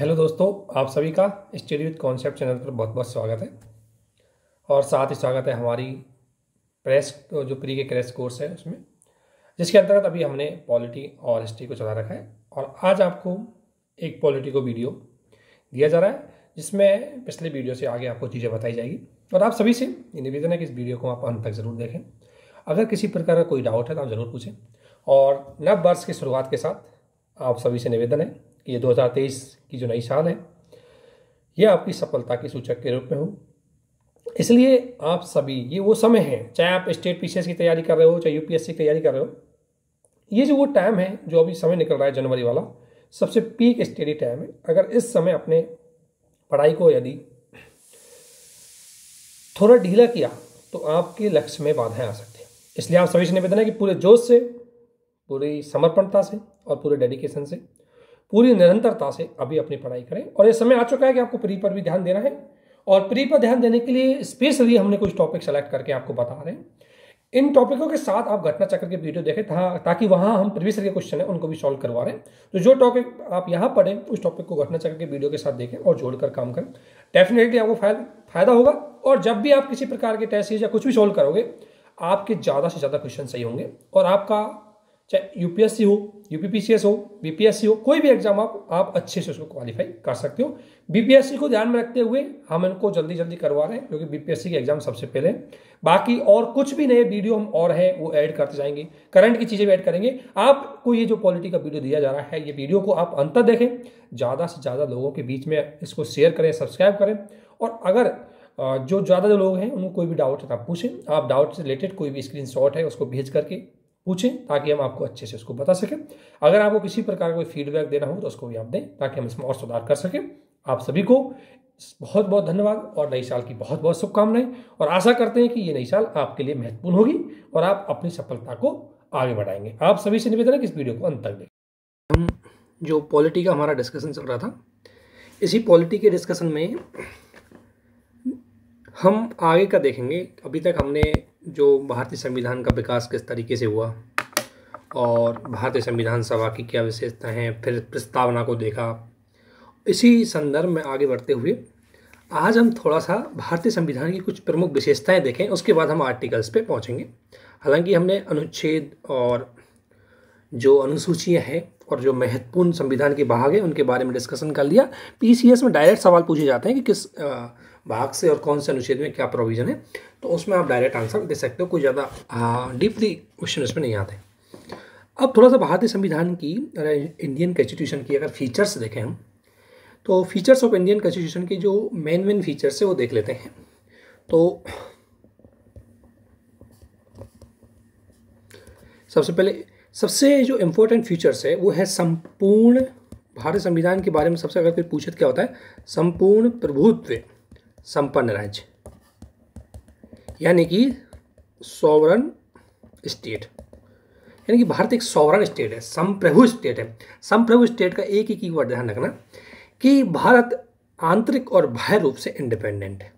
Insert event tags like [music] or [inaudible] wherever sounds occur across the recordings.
hello दोस्तों आप सभी का स्टडी विथ कॉन्सेप्ट चैनल पर बहुत बहुत स्वागत है और साथ ही स्वागत है हमारी प्रेस जो प्री के क्रेस कोर्स है उसमें जिसके अंतर्गत अभी हमने पॉलिटी और हिस्ट्री को चला रखा है और आज आपको एक पॉलिटी को वीडियो दिया जा रहा है जिसमें पिछले वीडियो से आगे आपको चीज़ें बताई जाएगी और आप सभी से ये निवेदन है कि इस वीडियो को आप अंत तक ज़रूर देखें अगर किसी प्रकार का कोई डाउट है तो आप ज़रूर पूछें और नव वर्ष की शुरुआत के साथ आप सभी से निवेदन है ये 2023 की जो नई साल है ये आपकी सफलता के सूचक के रूप में हो इसलिए आप सभी ये वो समय है चाहे आप स्टेट पीसीएस की तैयारी कर रहे हो चाहे यूपीएससी की तैयारी कर रहे हो ये जो वो टाइम है जो अभी समय निकल रहा है जनवरी वाला सबसे पीक स्टडी टाइम है अगर इस समय अपने पढ़ाई को यदि थोड़ा ढीला किया तो आपके लक्ष्य में बाधाएं आ सकती हैं इसलिए आप सभी से निवेदन है कि पूरे जोश से पूरी समर्पणता से और पूरे डेडिकेशन से पूरी निरंतरता से अभी अपनी पढ़ाई करें और ये समय आ चुका है कि आपको प्री पर भी ध्यान देना है और प्री पर ध्यान देने के लिए स्पेशली हमने कुछ टॉपिक सेलेक्ट करके आपको बता रहे हैं इन टॉपिकों के साथ आप घटना चक्र के वीडियो देखें ताकि वहां हम प्रीवियस के क्वेश्चन है उनको भी सॉल्व करवा रहे हैं तो जो टॉपिक आप यहाँ पढ़ें उस टॉपिक को घटना चक्र के वीडियो के साथ देखें और जोड़कर काम करें डेफिनेटली आपको फायदा होगा और जब भी आप किसी प्रकार के टेस्ट या कुछ भी सॉल्व करोगे आपके ज़्यादा से ज़्यादा क्वेश्चन सही होंगे और आपका चाहे यूपीएससी हो यूपीपीसीएस हो बीपीएससी हो कोई भी एग्जाम आप आप अच्छे से उसको क्वालिफाई कर सकते हो बीपीएससी को ध्यान में रखते हुए हम इनको जल्दी जल्दी करवा रहे हैं क्योंकि बीपीएससी के एग्जाम सबसे पहले बाकी और कुछ भी नए वीडियो हम और हैं वो ऐड करते जाएंगे करंट की चीज़ें भी ऐड करेंगे आपको ये जो पॉलिटी का वीडियो दिया जा रहा है ये वीडियो को आप अंतर देखें ज़्यादा से ज़्यादा लोगों के बीच में इसको शेयर करें सब्सक्राइब करें और अगर जो ज़्यादा जो लोग हैं उनको कोई भी डाउट है तो आप पूछें आप डाउट से रिलेटेड कोई भी स्क्रीन है उसको भेज करके पूछें ताकि हम आपको अच्छे से उसको बता सकें अगर आपको किसी प्रकार का कोई फीडबैक देना हो तो उसको भी आप दें ताकि हम इसमें और सुधार कर सकें आप सभी को बहुत बहुत धन्यवाद और नई साल की बहुत बहुत शुभकामनाएं और आशा करते हैं कि ये नई साल आपके लिए महत्वपूर्ण होगी और आप अपनी सफलता को आगे बढ़ाएंगे आप सभी से निवेदन है कि इस वीडियो को अंत तक देखें हम जो पॉलिटी का हमारा डिस्कशन चल रहा था इसी पॉलिटी के डिस्कशन में हम आगे का देखेंगे अभी तक हमने जो भारतीय संविधान का विकास किस तरीके से हुआ और भारतीय संविधान सभा की क्या विशेषता हैं फिर प्रस्तावना को देखा इसी संदर्भ में आगे बढ़ते हुए आज हम थोड़ा सा भारतीय संविधान की कुछ प्रमुख विशेषताएं देखें उसके बाद हम आर्टिकल्स पे पहुंचेंगे हालांकि हमने अनुच्छेद और जो अनुसूचियाँ हैं और जो महत्वपूर्ण संविधान के भाग हैं उनके बारे में डिस्कशन कर लिया पीसीएस में डायरेक्ट सवाल पूछे जाते हैं कि किस भाग से और कौन से अनुच्छेद में क्या प्रोविज़न है तो उसमें आप डायरेक्ट आंसर दे सकते हो कोई ज़्यादा डीपली क्वेश्चन उसमें नहीं आते अब थोड़ा सा भारतीय संविधान की इंडियन कॉन्स्टिट्यूशन की अगर फीचर्स देखें हम तो फीचर्स ऑफ इंडियन कॉन्स्टिट्यूशन के जो मेन मेन फीचर्स है वो देख लेते हैं तो सबसे पहले सबसे जो इम्पोर्टेंट फीचर्स है वो है संपूर्ण भारतीय संविधान के बारे में सबसे अगर कोई पूछे तो क्या होता है संपूर्ण प्रभुत्व संपन्न राज्य यानी कि सॉवरन स्टेट यानी कि भारत एक सॉवरन स्टेट है संप्रभु स्टेट है संप्रभु स्टेट का एक ही की वर्ड ध्यान रखना कि भारत आंतरिक और बाह्य रूप से इंडिपेंडेंट है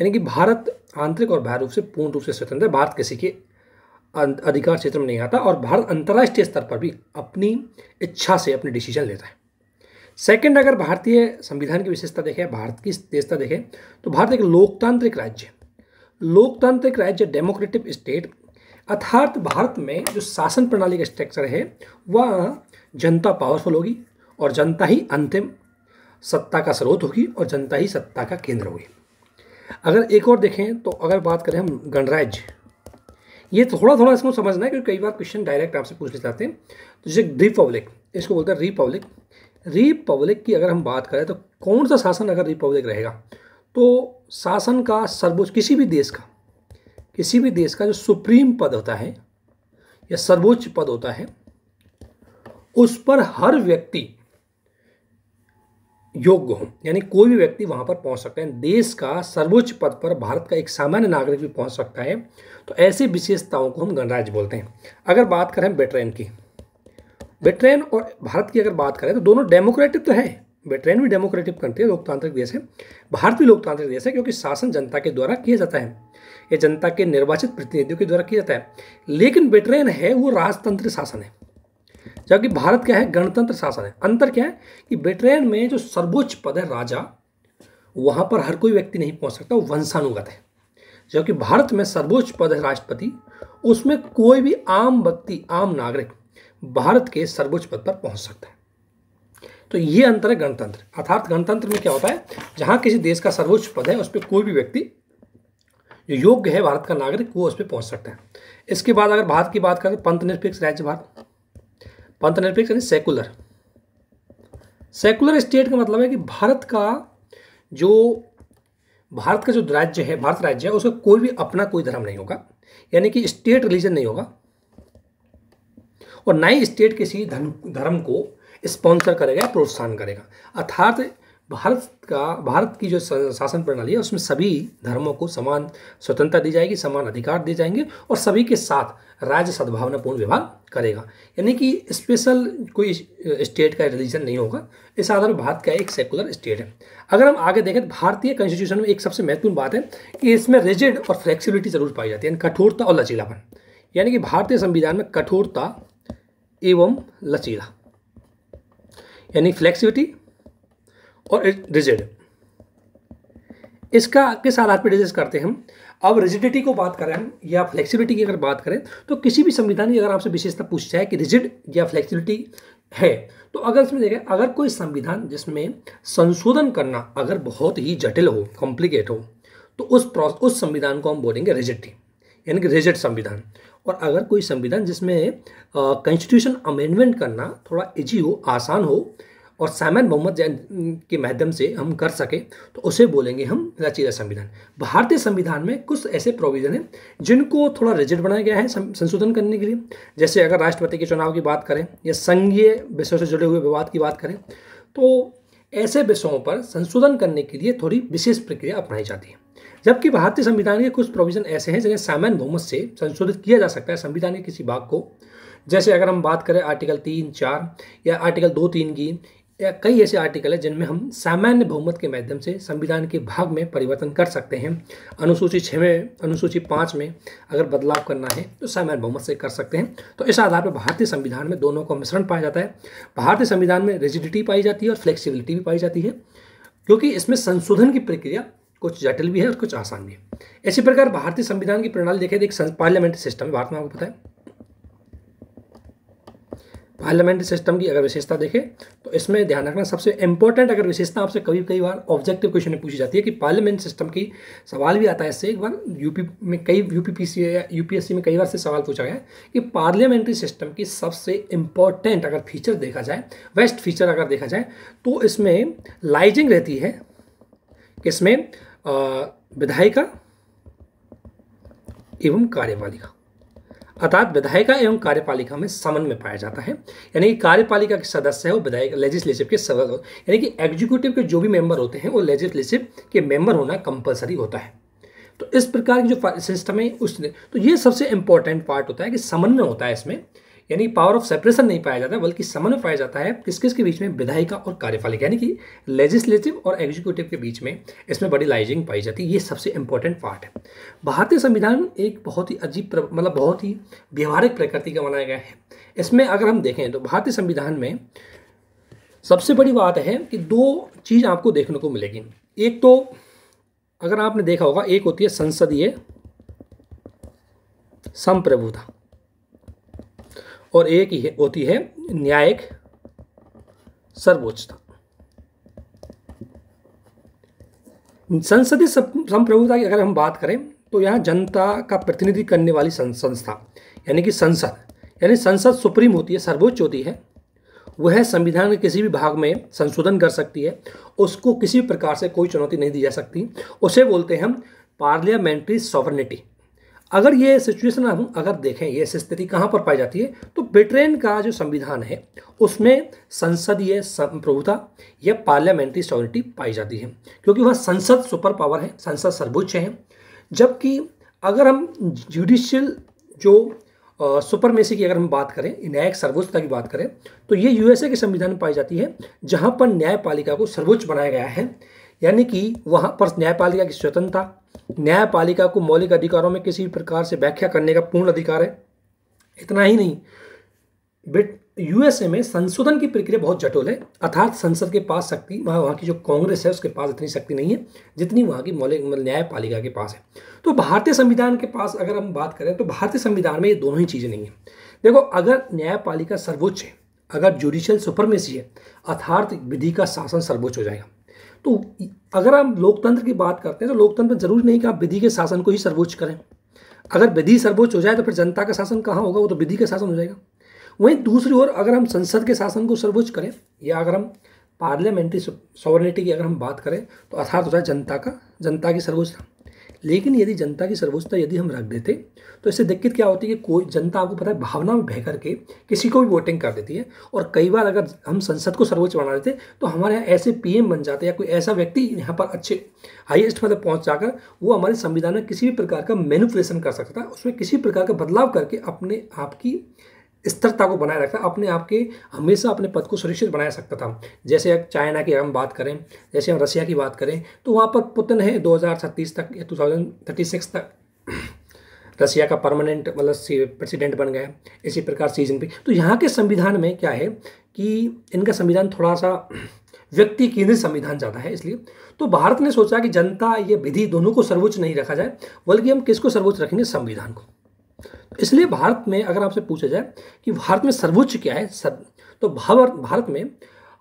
यानी कि भारत आंतरिक और बाह्य रूप से पूर्ण रूप से स्वतंत्र है भारत किसी के अं-, अधिकार क्षेत्र में नहीं आता और भारत अंतर्राष्ट्रीय स्तर पर भी अपनी इच्छा से अपने डिसीजन लेता है सेकंड अगर भारतीय संविधान की विशेषता देखें भारत की विशेषता देखें तो भारत एक लोकतांत्रिक राज्य है लोकतंत्र एक राज्य डेमोक्रेटिक स्टेट अर्थात भारत में जो शासन प्रणाली का स्ट्रक्चर है वह जनता पावरफुल होगी और जनता ही अंतिम सत्ता का स्रोत होगी और जनता ही सत्ता का केंद्र होगी अगर एक और देखें तो अगर बात करें हम गणराज्य ये थोड़ा थोड़ा इसको समझना है क्योंकि कई बार क्वेश्चन डायरेक्ट आपसे ले चाहते हैं तो जैसे रिपब्लिक इसको बोलते हैं रिपब्लिक रिपब्लिक की अगर हम बात करें तो कौन सा शासन अगर रिपब्लिक रहेगा तो शासन का सर्वोच्च किसी भी देश का किसी भी देश का जो सुप्रीम पद होता है या सर्वोच्च पद होता है उस पर हर व्यक्ति योग्य हो यानी कोई भी व्यक्ति वहां पर पहुंच सकता है देश का सर्वोच्च पद पर भारत का एक सामान्य नागरिक भी पहुंच सकता है तो ऐसी विशेषताओं को हम गणराज्य बोलते हैं अगर बात करें ब्रिटेन की ब्रिटेन और भारत की अगर बात करें तो दोनों डेमोक्रेटिक तो है ब्रिटेन भी डेमोक्रेटिक कंट्री है लोकतांत्रिक देश है भारत भी लोकतांत्रिक देश है क्योंकि शासन जनता के द्वारा किया जाता है ये जनता के निर्वाचित प्रतिनिधियों के द्वारा किया जाता है लेकिन ब्रिटेन है वो राजतंत्र शासन है जबकि भारत क्या है गणतंत्र शासन है अंतर क्या है कि ब्रिटेन में जो सर्वोच्च पद है राजा वहाँ पर हर कोई व्यक्ति नहीं पहुँच सकता वो वंशानुगत है जबकि भारत में सर्वोच्च पद है राष्ट्रपति उसमें कोई भी आम व्यक्ति आम नागरिक भारत के सर्वोच्च पद पर पहुंच सकता है तो ये अंतर है गणतंत्र अर्थात गणतंत्र में क्या होता है जहाँ किसी देश का सर्वोच्च पद है उस पर कोई भी व्यक्ति जो योग्य है भारत का नागरिक वो उस पर पहुँच सकता है इसके बाद अगर भारत की बात करें तो पंथ निरपेक्ष राज्य भारत पंथ निरपेक्ष यानी सेकुलर सेकुलर स्टेट का मतलब है कि भारत का जो भारत का जो राज्य है भारत राज्य है उसका कोई भी अपना कोई धर्म नहीं होगा यानी कि स्टेट रिलीजन नहीं होगा और ना ही स्टेट किसी धर्म धर्म को स्पॉन्सर करेगा प्रोत्साहन करेगा अर्थात भारत का भारत की जो शासन प्रणाली है उसमें सभी धर्मों को समान स्वतंत्रता दी जाएगी समान अधिकार दिए जाएंगे और सभी के साथ राज्य सद्भावनापूर्ण व्यवहार करेगा यानी कि स्पेशल कोई स्टेट का रिलीजन नहीं होगा इस आधार भारत का एक सेकुलर स्टेट है अगर हम आगे देखें तो भारतीय कॉन्स्टिट्यूशन में एक सबसे महत्वपूर्ण बात है कि इसमें रिजिड और फ्लेक्सिबिलिटी जरूर पाई जाती है यानी कठोरता और लचीलापन यानी कि भारतीय संविधान में कठोरता एवं लचीला यानी फ्लेक्सिबिलिटी और रिजिड इसका किस आधार पर डिस्कस करते हैं हम अब रिजिडिटी को बात करें हम या फ्लेक्सिबिलिटी की अगर बात करें तो किसी भी संविधान की अगर आपसे विशेषता पूछ जाए कि रिजिड या फ्लेक्सिबिलिटी है तो अगर इसमें देखें अगर कोई संविधान जिसमें संशोधन करना अगर बहुत ही जटिल हो कॉम्प्लिकेट हो तो उस उस संविधान को हम बोलेंगे रिजिडिटी यानी कि रिजिड संविधान और अगर कोई संविधान जिसमें कॉन्स्टिट्यूशन अमेंडमेंट करना थोड़ा इजी हो आसान हो और सामान बहुमत के माध्यम से हम कर सकें तो उसे बोलेंगे हम लचीला संविधान भारतीय संविधान में कुछ ऐसे प्रोविज़न हैं जिनको थोड़ा रिजिड बनाया गया है संशोधन करने के लिए जैसे अगर राष्ट्रपति के चुनाव की बात करें या संघीय विषयों से जुड़े हुए विवाद की बात करें तो ऐसे विषयों पर संशोधन करने के लिए थोड़ी विशेष प्रक्रिया अपनाई जाती है जबकि भारतीय संविधान के कुछ प्रोविजन ऐसे हैं जिन्हें सामान्य बहुमत से संशोधित किया जा सकता है संविधान के किसी भाग को जैसे अगर हम बात करें आर्टिकल तीन चार या आर्टिकल दो तीन की या कई ऐसे आर्टिकल हैं जिनमें हम सामान्य बहुमत के माध्यम से संविधान के भाग में परिवर्तन कर सकते हैं अनुसूची छः में अनुसूची पाँच में अगर बदलाव करना है तो सामान्य बहुमत से कर सकते हैं तो इस आधार पर भारतीय संविधान में दोनों का मिश्रण पाया जाता है भारतीय संविधान में रिजिडिटी पाई जाती है और फ्लेक्सिबिलिटी भी पाई जाती है क्योंकि इसमें संशोधन की प्रक्रिया कुछ जटिल भी है और कुछ आसान भी है इसी प्रकार भारतीय संविधान की प्रणाली देखें एक पार्लियामेंट्री सिस्टम है भारत में आपको पता है पार्लियामेंट्री सिस्टम की अगर विशेषता देखें तो इसमें ध्यान रखना सबसे इंपॉर्टेंट अगर विशेषता आपसे कभी कई बार ऑब्जेक्टिव क्वेश्चन में पूछी जाती है कि पार्लियामेंट सिस्टम की सवाल भी आता है इससे एक बार यूपी में कई यूपीपीसी या यूपीएससी में कई बार से सवाल पूछा गया कि पार्लियामेंट्री सिस्टम की सबसे इंपॉर्टेंट अगर फीचर देखा जाए बेस्ट फीचर अगर देखा जाए तो इसमें लाइजिंग रहती है किसमें विधायिका एवं कार्यपालिका अर्थात विधायिका एवं कार्यपालिका में समन्वय पाया जाता है यानी कि कार्यपालिका के सदस्य है वो विधायक लेजिस्लेटिव के सदस्य यानी कि एग्जीक्यूटिव के जो भी मेंबर होते हैं वो लेजिस्लेटिव के मेंबर होना कंपलसरी होता है तो इस प्रकार की जो सिस्टम है उसने तो ये सबसे इंपॉर्टेंट पार्ट होता है कि समन्वय होता है इसमें यानी पावर ऑफ सेपरेशन नहीं पाया जाता बल्कि समन्वय पाया जाता है किस किस के बीच में विधायिका और कार्यपालिका यानी कि लेजिस्लेटिव और एग्जीक्यूटिव के बीच में इसमें बड़ी लाइजिंग पाई जाती है ये सबसे इंपॉर्टेंट पार्ट है भारतीय संविधान एक बहुत ही अजीब मतलब बहुत ही व्यवहारिक प्रकृति का बनाया गया है इसमें अगर हम देखें तो भारतीय संविधान में सबसे बड़ी बात है कि दो चीज़ आपको देखने को मिलेगी एक तो अगर आपने देखा होगा एक होती है संसदीय संप्रभुता और एक ही होती है न्यायिक सर्वोच्चता संसदीय संप्रभुता की अगर हम बात करें तो यहाँ जनता का प्रतिनिधि करने वाली संस्था यानी कि संसद यानी संसद सुप्रीम होती है सर्वोच्च होती है वह संविधान के किसी भी भाग में संशोधन कर सकती है उसको किसी भी प्रकार से कोई चुनौती नहीं दी जा सकती उसे बोलते हैं हम पार्लियामेंट्री सॉवर्निटी अगर ये सिचुएशन हम अगर देखें ये स्थिति कहाँ पर पाई जाती है तो ब्रिटेन का जो संविधान है उसमें संसदीय संप्रभुता या पार्लियामेंट्री सॉरिटी पाई जाती है क्योंकि वह संसद सुपर पावर है संसद सर्वोच्च है जबकि अगर हम जुडिशियल जो सुपरमेसी की अगर हम बात करें न्यायिक सर्वोच्चता की बात करें तो ये यूएसए के संविधान में पाई जाती है जहाँ पर न्यायपालिका को सर्वोच्च बनाया गया है यानी कि वहाँ पर न्यायपालिका की स्वतंत्रता न्यायपालिका को मौलिक अधिकारों में किसी भी प्रकार से व्याख्या करने का पूर्ण अधिकार है इतना ही नहीं बिट यूएसए में संशोधन की प्रक्रिया बहुत जटिल है अर्थात संसद के पास शक्ति वहाँ वहाँ की जो कांग्रेस है उसके पास इतनी शक्ति नहीं है जितनी वहाँ की मौलिक मतलब न्यायपालिका के पास है तो भारतीय संविधान के पास अगर हम बात करें तो भारतीय संविधान में ये दोनों ही चीज़ें नहीं हैं देखो अगर न्यायपालिका सर्वोच्च है अगर जुडिशियल सुपरमेसी है अर्थात विधि का शासन सर्वोच्च हो जाएगा तो अगर हम लोकतंत्र की बात करते हैं तो लोकतंत्र जरूरी नहीं कि आप विधि के शासन को ही सर्वोच्च करें अगर विधि सर्वोच्च हो जाए तो फिर जनता का शासन कहाँ होगा वो तो विधि का शासन हो जाएगा वहीं दूसरी ओर अगर हम संसद के शासन को सर्वोच्च करें या अगर हम पार्लियामेंट्री सॉवर्निटी की अगर हम बात करें तो अर्थात हो जाए जनता का जनता की सर्वोच्चता लेकिन यदि जनता की सर्वोच्चता यदि हम रख देते तो इससे दिक्कत क्या होती है कि कोई जनता आपको पता है भावना में बह करके किसी को भी वोटिंग कर देती है और कई बार अगर हम संसद को सर्वोच्च बना देते तो हमारे यहाँ ऐसे पी बन जाते या कोई ऐसा व्यक्ति यहाँ पर अच्छे हाइएस्ट मतलब पहुँच जाकर वो हमारे संविधान में किसी भी प्रकार का मैनिपुलेशन कर सकता है उसमें किसी प्रकार का बदलाव करके अपने आप की स्थिरता को बनाए रखा अपने आप के हमेशा अपने पद को सुरक्षित बनाए सकता था जैसे चाइना की हम बात करें जैसे हम रसिया की बात करें तो वहाँ पर पुतन है दो तक या टू तक [clears throat] रसिया का परमानेंट मतलब प्रेसिडेंट बन गया इसी प्रकार सीजन पे तो यहाँ के संविधान में क्या है कि इनका संविधान थोड़ा सा [clears throat] व्यक्ति केंद्रित संविधान ज़्यादा है इसलिए तो भारत ने सोचा कि जनता ये विधि दोनों को सर्वोच्च नहीं रखा जाए बल्कि हम किसको सर्वोच्च रखेंगे संविधान को इसलिए भारत में अगर आपसे पूछा जाए कि भारत में सर्वोच्च क्या है सर तो भारत में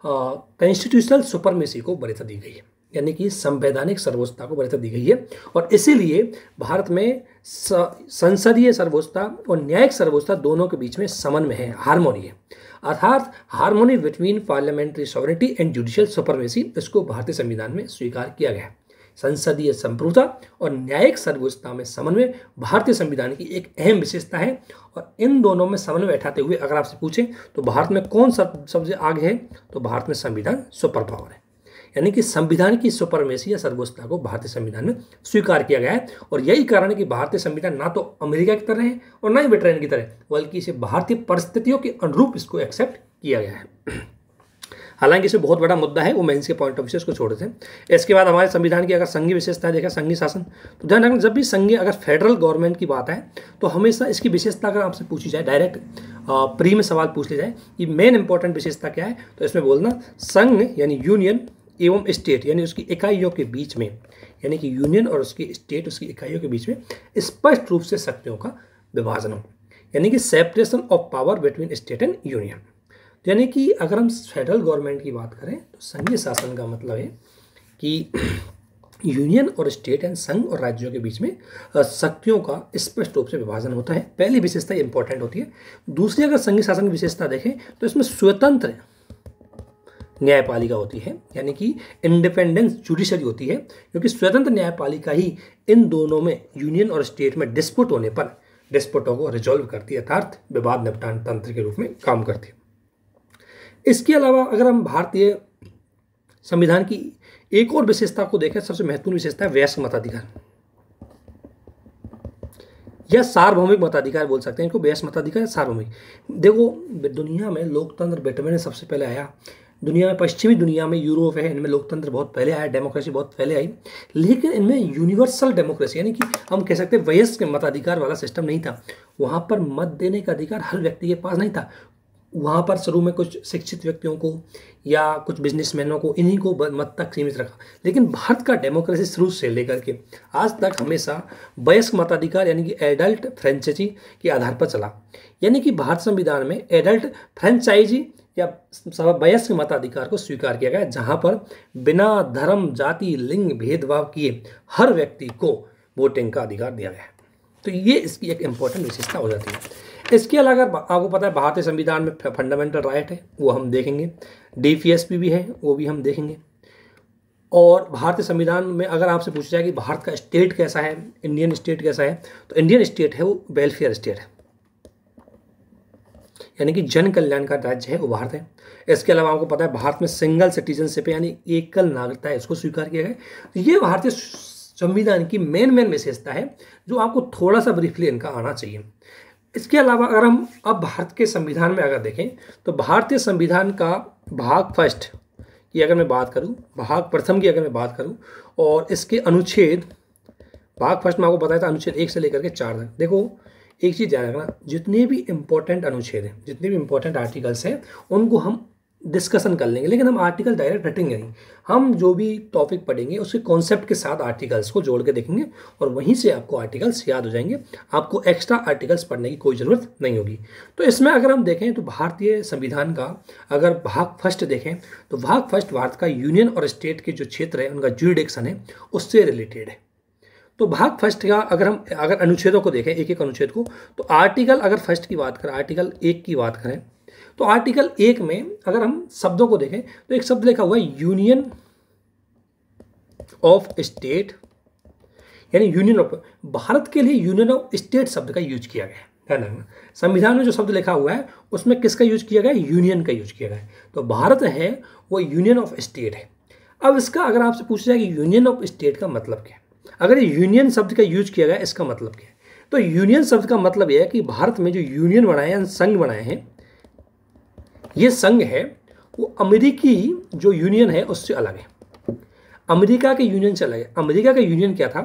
कॉन्स्टिट्यूशनल सुपरमेसी को वरीयता दी गई है यानी कि संवैधानिक सर्वोच्चता को वरीयता दी गई है और इसीलिए भारत में संसदीय सर्वोच्चता और न्यायिक सर्वोच्चता दोनों के बीच में समन्वय है हारमोनी है अर्थात harmony between parliamentary sovereignty and judicial supremacy इसको भारतीय संविधान में स्वीकार किया गया है संसदीय संप्रभुता और न्यायिक सर्वोच्चता में समन्वय भारतीय संविधान की एक अहम विशेषता है और इन दोनों में समन्वय बैठाते हुए अगर आपसे पूछें तो भारत में कौन सा सबसे आगे है तो भारत में संविधान सुपर पावर है यानी कि संविधान की सुपरमेसी या सर्वोच्चता को भारतीय संविधान में स्वीकार किया गया है और यही कारण है कि भारतीय संविधान ना तो अमेरिका की तरह है और ना ही ब्रिटेन की तरह बल्कि इसे भारतीय परिस्थितियों के अनुरूप इसको एक्सेप्ट किया गया है हालांकि इसमें बहुत बड़ा मुद्दा है वुमेन्स के पॉइंट ऑफ व्यू से उसको छोड़ते हैं इसके बाद हमारे संविधान की अगर संघीय विशेषता देखा संघीय शासन तो ध्यान रखना जब भी संघीय अगर फेडरल गवर्नमेंट की बात है तो हमेशा इसकी विशेषता अगर आपसे पूछी जाए डायरेक्ट प्री में सवाल पूछ लिया जाए कि मेन इंपॉर्टेंट विशेषता क्या है तो इसमें बोलना संघ यानी यूनियन एवं स्टेट यानी उसकी इकाइयों के बीच में यानी कि यूनियन और उसकी स्टेट उसकी इकाइयों के बीच में स्पष्ट रूप से शक्तियों का विभाजन हो यानी कि separation of power between state and union यानी कि अगर हम फेडरल गवर्नमेंट की बात करें तो संघीय शासन का मतलब है कि यूनियन [clears throat] और स्टेट एंड संघ और राज्यों के बीच में शक्तियों का स्पष्ट रूप से विभाजन होता है पहली विशेषता इंपॉर्टेंट होती है दूसरी अगर संघीय शासन की विशेषता देखें तो इसमें स्वतंत्र न्यायपालिका होती है यानी कि इंडिपेंडेंस जुडिशरी होती है क्योंकि स्वतंत्र न्यायपालिका ही इन दोनों में यूनियन और स्टेट में डिस्प्यूट होने पर डिस्प्यूटों को रिजॉल्व करती है अर्थार्थ विवाद निपटान तंत्र के रूप में काम करती है इसके अलावा अगर हम भारतीय संविधान की एक और विशेषता को देखें सबसे महत्वपूर्ण विशेषता है वयस्क मताधिकार या सार्वभौमिक मताधिकार बोल सकते हैं इनको वयस्क मताधिकार या सार्वभौमिक देखो दुनिया में लोकतंत्र ब्रिटेन में सबसे पहले आया दुनिया में पश्चिमी दुनिया में यूरोप है इनमें लोकतंत्र बहुत पहले आया डेमोक्रेसी बहुत पहले आई लेकिन इनमें यूनिवर्सल डेमोक्रेसी यानी कि हम कह सकते हैं वयस्क मताधिकार वाला सिस्टम नहीं था वहाँ पर मत देने का अधिकार हर व्यक्ति के पास नहीं था वहाँ पर शुरू में कुछ शिक्षित व्यक्तियों को या कुछ बिजनेसमैनों को इन्हीं को मत तक सीमित रखा लेकिन भारत का डेमोक्रेसी शुरू से लेकर के आज तक हमेशा वयस्क मताधिकार यानी कि एडल्ट फ्रेंचाइजी के आधार पर चला यानी कि भारत संविधान में एडल्ट फ्रेंचाइजी या वयस्क मताधिकार को स्वीकार किया गया जहाँ पर बिना धर्म जाति लिंग भेदभाव किए हर व्यक्ति को वोटिंग का अधिकार दिया गया है तो ये इसकी एक इम्पोर्टेंट विशेषता हो जाती है इसके अलावा आपको पता है भारतीय संविधान में फंडामेंटल राइट है वो हम देखेंगे डी e भी है वो भी हम देखेंगे और भारतीय संविधान में अगर आपसे पूछा जाए कि भारत का स्टेट कैसा है इंडियन स्टेट कैसा है तो इंडियन स्टेट है वो वेलफेयर स्टेट है यानी कि जन कल्याण का राज्य है वो भारत है इसके अलावा आपको पता है भारत में सिंगल सिटीजनशिप यानी एकल नागरिकता है इसको स्वीकार किया गया तो ये भारतीय संविधान की मेन मेन विशेषता है जो आपको थोड़ा सा ब्रीफली इनका आना चाहिए इसके अलावा अगर हम अब भारत के संविधान में अगर देखें तो भारतीय संविधान का भाग फर्स्ट की अगर मैं बात करूं भाग प्रथम की अगर मैं बात करूं और इसके अनुच्छेद भाग फर्स्ट में आपको बताया था अनुच्छेद एक से लेकर के चार तक देखो एक चीज़ ध्यान रखना जितने भी इम्पोर्टेंट अनुच्छेद हैं जितने भी इम्पोर्टेंट आर्टिकल्स हैं उनको हम डिस्कशन कर लेंगे लेकिन हम आर्टिकल डायरेक्ट रटेंगे नहीं हम जो भी टॉपिक पढ़ेंगे उसके कॉन्सेप्ट के साथ आर्टिकल्स को जोड़ के देखेंगे और वहीं से आपको आर्टिकल्स याद हो जाएंगे आपको एक्स्ट्रा आर्टिकल्स पढ़ने की कोई ज़रूरत नहीं होगी तो इसमें अगर हम देखें तो भारतीय संविधान का अगर भाग फर्स्ट देखें तो भाग फर्स्ट भारत का यूनियन और स्टेट के जो क्षेत्र है उनका जुडिडिक्शन है उससे रिलेटेड है तो भाग फर्स्ट का अगर हम अगर अनुच्छेदों को देखें एक एक अनुच्छेद को तो आर्टिकल अगर फर्स्ट की बात करें आर्टिकल एक की बात करें तो आर्टिकल एक में अगर हम शब्दों को देखें तो एक शब्द लिखा हुआ है यूनियन ऑफ स्टेट यानी यूनियन ऑफ भारत के लिए यूनियन ऑफ स्टेट शब्द का यूज किया गया है ना संविधान में जो शब्द लिखा हुआ है उसमें किसका यूज किया गया यूनियन का यूज किया गया है तो भारत है वो यूनियन ऑफ स्टेट है अब इसका अगर आपसे पूछा जाए कि यूनियन ऑफ स्टेट का मतलब क्या है अगर ये यूनियन शब्द का यूज किया गया इसका मतलब क्या है तो यूनियन शब्द का मतलब यह है कि भारत में जो यूनियन बनाए हैं संघ बनाए हैं ये संघ है वो अमेरिकी जो यूनियन है उससे अलग है अमेरिका के यूनियन से अलग है अमेरिका का यूनियन क्या था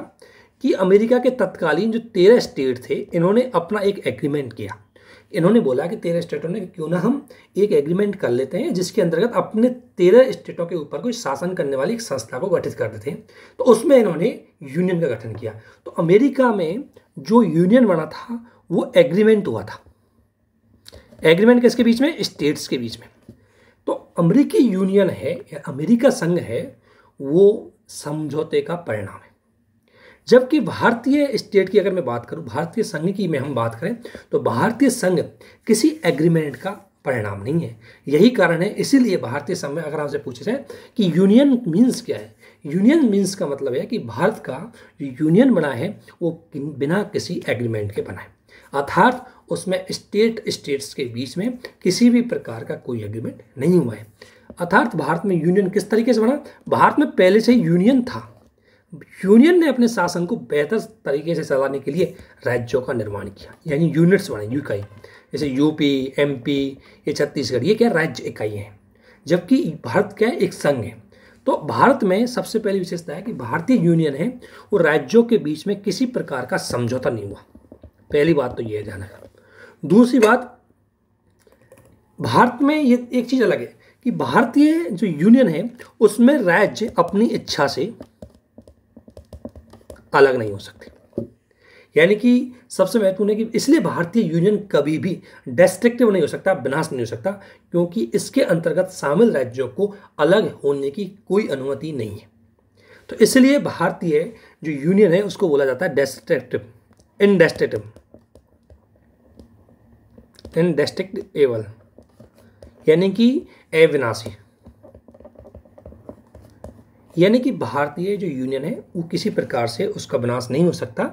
कि अमेरिका के तत्कालीन जो तेरह स्टेट थे इन्होंने अपना एक एग्रीमेंट किया इन्होंने बोला कि तेरह स्टेटों ने क्यों ना हम एक एग्रीमेंट कर लेते हैं जिसके अंतर्गत अपने तेरह स्टेटों के ऊपर कोई शासन करने वाली एक संस्था को गठित कर देते हैं तो उसमें इन्होंने यूनियन का गठन किया तो अमेरिका में जो यूनियन बना था वो एग्रीमेंट हुआ था एग्रीमेंट किसके बीच में स्टेट्स के बीच में तो अमेरिकी यूनियन है या अमेरिका संघ है वो समझौते का परिणाम है जबकि भारतीय स्टेट की अगर मैं बात करूं भारतीय संघ की में हम बात करें तो भारतीय संघ किसी एग्रीमेंट का परिणाम नहीं है यही कारण है इसीलिए भारतीय संघ में अगर आपसे पूछे जाए कि यूनियन मीन्स क्या है यूनियन मीन्स का मतलब है कि भारत का जो यूनियन बना है वो बिना किसी एग्रीमेंट के बना है अर्थात उसमें स्टेट स्टेट्स के बीच में किसी भी प्रकार का कोई एग्रीमेंट नहीं हुआ है अर्थात भारत में यूनियन किस तरीके से बना भारत में पहले से यूनियन था यूनियन ने अपने शासन को बेहतर तरीके से चलाने के लिए राज्यों का निर्माण किया यानी यूनिट्स बनाई इकाई जैसे यूपी एमपी ये छत्तीसगढ़ ये क्या राज्य इकाई हैं जबकि भारत क्या एक संघ है तो भारत में सबसे पहली विशेषता है कि भारतीय यूनियन है वो राज्यों के बीच में किसी प्रकार का समझौता नहीं हुआ पहली बात तो यह जाना रखना दूसरी बात भारत में ये एक चीज़ अलग है कि भारतीय जो यूनियन है उसमें राज्य अपनी इच्छा से अलग नहीं हो सकते यानी कि सबसे महत्वपूर्ण है कि इसलिए भारतीय यूनियन कभी भी डेस्ट्रिक्टिव नहीं हो सकता विनाश नहीं हो सकता क्योंकि इसके अंतर्गत शामिल राज्यों को अलग होने की कोई अनुमति नहीं है तो इसलिए भारतीय जो यूनियन है उसको बोला जाता है destructive indestructive then destructible यानी कि अविनाशी यानी कि भारतीय जो यूनियन है वो किसी प्रकार से उसका विनाश नहीं हो सकता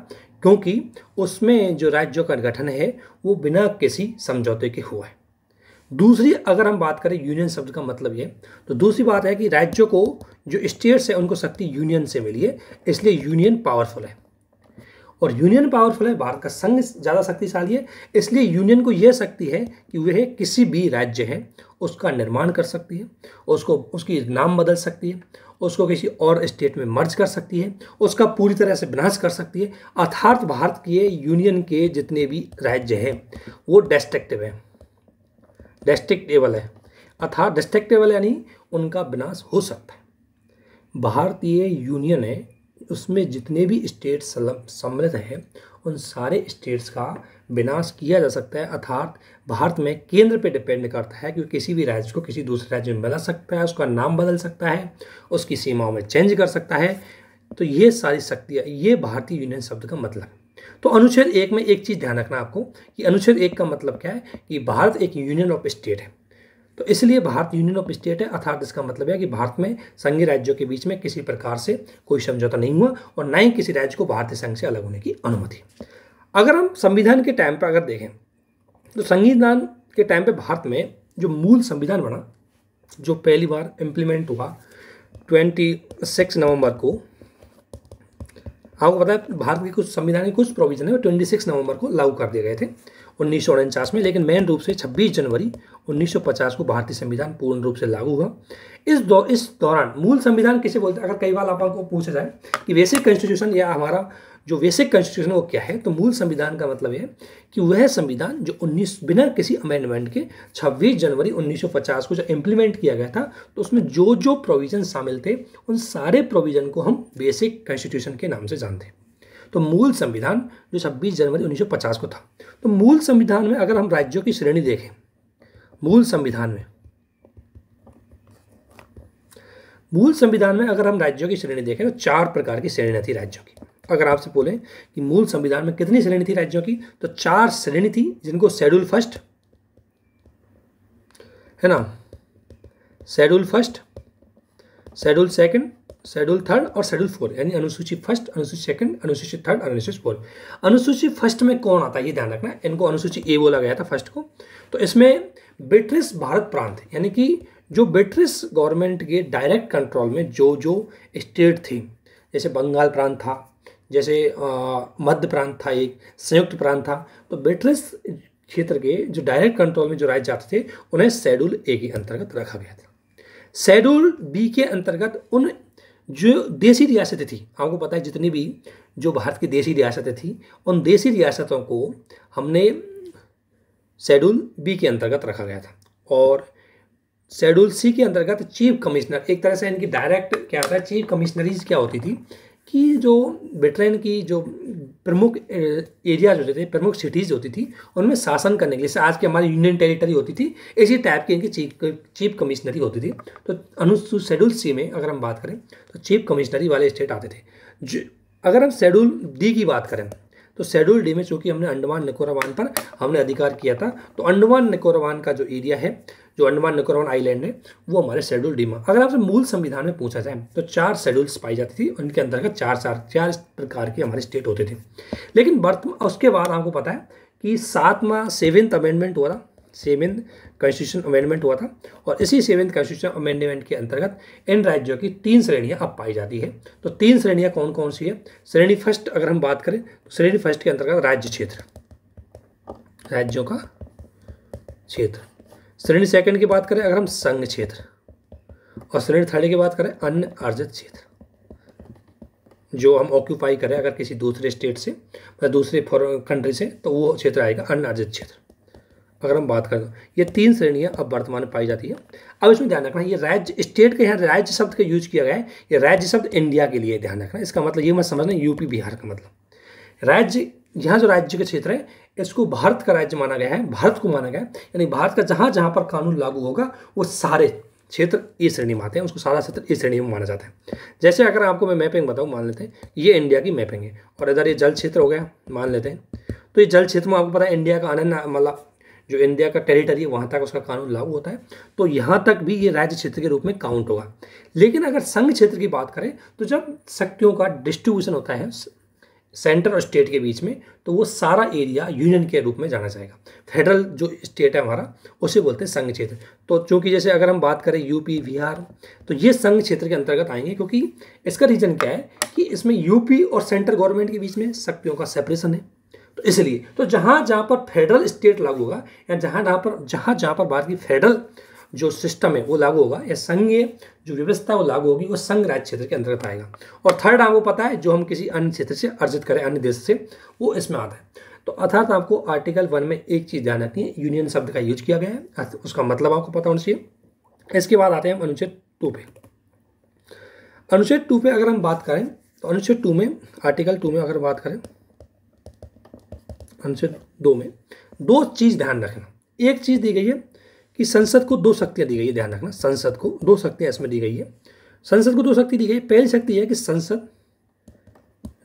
क्योंकि उसमें जो राज्यों का गठन है वो बिना किसी समझौते के हुआ है दूसरी अगर हम बात करें यूनियन शब्द का मतलब ये तो दूसरी बात है कि राज्यों को जो स्टेट्स हैं उनको शक्ति यूनियन से मिली है इसलिए यूनियन पावरफुल है और यूनियन पावरफुल है भारत का संघ ज़्यादा शक्तिशाली है इसलिए यूनियन को यह शक्ति है कि वह किसी भी राज्य है उसका निर्माण कर सकती है उसको उसकी नाम बदल सकती है उसको किसी और स्टेट में मर्ज कर सकती है उसका पूरी तरह से विनाश कर सकती है अर्थात भारत के यूनियन के जितने भी राज्य हैं वो डेस्ट्रक्टिव है डेस्ट्रिक्टेबल है अर्थात डिस्ट्रक्टेबल यानी उनका विनाश हो सकता है भारतीय यूनियन है उसमें जितने भी स्टेट सम्मिलित हैं उन सारे स्टेट्स का विनाश किया जा सकता है अर्थात भारत में केंद्र पर डिपेंड करता है कि किसी भी राज्य को किसी दूसरे राज्य में बदल सकता है उसका नाम बदल सकता है उसकी सीमाओं में चेंज कर सकता है तो ये सारी शक्तियाँ ये भारतीय यूनियन शब्द का मतलब है तो अनुच्छेद एक में एक चीज़ ध्यान रखना आपको कि अनुच्छेद एक का मतलब क्या है कि भारत एक यूनियन ऑफ स्टेट है तो इसलिए भारत यूनियन ऑफ स्टेट है अर्थात इसका मतलब है कि भारत में संघीय राज्यों के बीच में किसी प्रकार से कोई समझौता नहीं हुआ और ना ही किसी राज्य को भारतीय संघ से अलग होने की अनुमति अगर हम संविधान के टाइम पर अगर देखें तो संविधान के टाइम पर भारत में जो मूल संविधान बना जो पहली बार इम्प्लीमेंट हुआ ट्वेंटी सिक्स नवम्बर को आपको पता है भारत के कुछ संविधान के कुछ प्रोविजन है ट्वेंटी सिक्स नवंबर को लागू कर दिए गए थे उन्नीस में लेकिन मेन रूप से 26 जनवरी 1950 को भारतीय संविधान पूर्ण रूप से लागू हुआ इस दो, इस दौरान मूल संविधान किसे बोलते हैं अगर कई बार आपको पूछा जाए कि बेसिक कॉन्स्टिट्यूशन या हमारा जो बेसिक कॉन्स्टिट्यूशन वो क्या है तो मूल संविधान का मतलब है कि वह संविधान जो 19 बिना किसी अमेंडमेंट के 26 जनवरी 1950 को जो इम्प्लीमेंट किया गया था तो उसमें जो जो प्रोविज़न शामिल थे उन सारे प्रोविज़न को हम बेसिक कॉन्स्टिट्यूशन के नाम से जानते हैं तो मूल संविधान जो 26 जनवरी 1950 को था तो मूल संविधान में अगर हम राज्यों की श्रेणी देखें मूल संविधान में मूल संविधान में अगर हम राज्यों की श्रेणी देखें तो चार प्रकार की श्रेणी थी राज्यों की अगर आपसे बोले कि मूल संविधान में कितनी श्रेणी थी राज्यों की तो चार श्रेणी थी जिनको शेड्यूल फर्स्ट है ना schedule first schedule second schedule third और शेड्यूल फोर यानी अनुसूची फर्स्ट अनुसूची सेकंड अनुसूची थर्ड अनुसूची फोर अनुसूची फर्स्ट में कौन आता है ये ध्यान रखना इनको अनुसूची ए बोला गया था फर्स्ट को तो इसमें ब्रिटिश भारत प्रांत यानी कि जो ब्रिटिश गवर्नमेंट के डायरेक्ट कंट्रोल में जो जो स्टेट थी जैसे बंगाल प्रांत था जैसे मध्य प्रांत था एक संयुक्त प्रांत था तो ब्रिटिश क्षेत्र के जो डायरेक्ट कंट्रोल में जो राज्य जाते थे उन्हें शेड्यूल ए के अंतर्गत रखा गया था शेड्यूल बी के अंतर्गत उन जो देसी रियासतें थी आपको पता है जितनी भी जो भारत की देसी रियासतें थी उन देसी रियासतों को हमने शेड्यूल बी के अंतर्गत रखा गया था और शेड्यूल सी के अंतर्गत चीफ कमिश्नर एक तरह से इनकी डायरेक्ट क्या होता है चीफ कमिश्नरीज क्या होती थी कि जो ब्रिटेन की जो प्रमुख एरियाज होते थे प्रमुख सिटीज़ होती थी उनमें शासन करने के लिए आज की हमारी यूनियन टेरिटरी होती थी इसी टाइप की इनकी चीफ चीफ कमिश्नरी होती थी तो अनुसूचित शेड्यूल सी में अगर हम बात करें तो चीफ कमिश्नरी वाले स्टेट आते थे जो अगर हम शेड्यूल डी की बात करें तो शेड्यूल डी में चूँकि हमने अंडमान निकोरावान पर हमने अधिकार किया था तो अंडमान निकोरावान का जो एरिया है जो अंडमान निकोबार आइलैंड है वो हमारे शेड्यूल डी में अगर आपसे मूल संविधान में पूछा जाए तो चार शेड्यूल्स पाई जाती थी उनके अंतर्गत चार चार चार प्रकार के हमारे स्टेट होते थे लेकिन वर्तमान उसके बाद आपको पता है कि सातवा सेवेंथ अमेंडमेंट हुआ था सेवेंथ कॉन्स्टिट्यूशन अमेंडमेंट हुआ था और इसी सेवेंथ कॉन्स्टिट्यूशन अमेंडमेंट के अंतर्गत इन राज्यों की तीन श्रेणियां अब पाई जाती है तो तीन श्रेणियां कौन कौन सी है श्रेणी फर्स्ट अगर हम बात करें तो श्रेणी फर्स्ट के अंतर्गत राज्य क्षेत्र राज्यों का क्षेत्र श्रेणी सेकंड की बात करें अगर हम संघ क्षेत्र और श्रेणी थर्ड की बात करें अन्य अर्जित क्षेत्र जो हम ऑक्यूपाई करें अगर किसी दूसरे स्टेट से या दूसरे कंट्री से तो वो क्षेत्र आएगा अन्य अर्जित क्षेत्र अगर हम बात करें ये तीन श्रेणियाँ अब वर्तमान में पाई जाती है अब इसमें ध्यान रखना ये राज्य स्टेट के यहाँ राज्य शब्द का यूज किया गया है ये राज्य शब्द इंडिया के लिए ध्यान रखना इसका मतलब ये मत समझना यूपी बिहार का मतलब राज्य यहाँ जो राज्य के क्षेत्र है इसको भारत का राज्य माना गया है भारत को माना गया है यानी भारत का जहाँ जहाँ पर कानून लागू होगा वो सारे क्षेत्र ए श्रेणी में आते हैं उसको सारा क्षेत्र ए श्रेणी में माना जाता है जैसे अगर आपको मैं मैपिंग बताऊँ मान लेते हैं ये इंडिया की मैपिंग है और इधर ये जल क्षेत्र हो गया मान लेते हैं तो ये जल क्षेत्र में आपको पता है इंडिया का आनंद मतलब जो इंडिया का टेरिटरी है वहाँ तक उसका कानून लागू होता है तो यहाँ तक भी ये राज्य क्षेत्र के रूप में काउंट होगा लेकिन अगर संघ क्षेत्र की बात करें तो जब शक्तियों का डिस्ट्रीब्यूशन होता है सेंटर और स्टेट के बीच में तो वो सारा एरिया यूनियन के रूप में जाना जाएगा फेडरल जो स्टेट है हमारा उसे बोलते हैं संघ क्षेत्र तो चूंकि जैसे अगर हम बात करें यूपी बिहार तो ये संघ क्षेत्र के अंतर्गत आएंगे क्योंकि इसका रीज़न क्या है कि इसमें यूपी और सेंट्रल गवर्नमेंट के बीच में शक्तियों का सेपरेशन है तो इसलिए तो जहाँ जहाँ पर फेडरल स्टेट लागू होगा या जहाँ जहाँ पर जहाँ जहाँ पर बात की फेडरल जो सिस्टम है वो लागू होगा या संघीय जो व्यवस्था वो लागू होगी वो संघ राज्य क्षेत्र के अंतर्गत आएगा और थर्ड आपको पता है जो हम किसी अन्य क्षेत्र से अर्जित करें अन्य देश से वो इसमें आता है तो अर्थात आपको आर्टिकल वन में एक चीज़ ध्यान रखनी है यूनियन शब्द का यूज किया गया है उसका मतलब आपको पता होना चाहिए इसके बाद आते हैं अनुच्छेद टू पे अनुच्छेद टू पे अगर हम बात करें तो अनुच्छेद टू में आर्टिकल टू में अगर बात करें अनुच्छेद दो में दो चीज़ ध्यान रखना एक चीज़ दी गई है कि संसद को दो शक्तियाँ दी गई है ध्यान रखना संसद को दो शक्तियाँ इसमें दी गई है संसद को दो शक्ति दी गई पहली शक्ति है कि संसद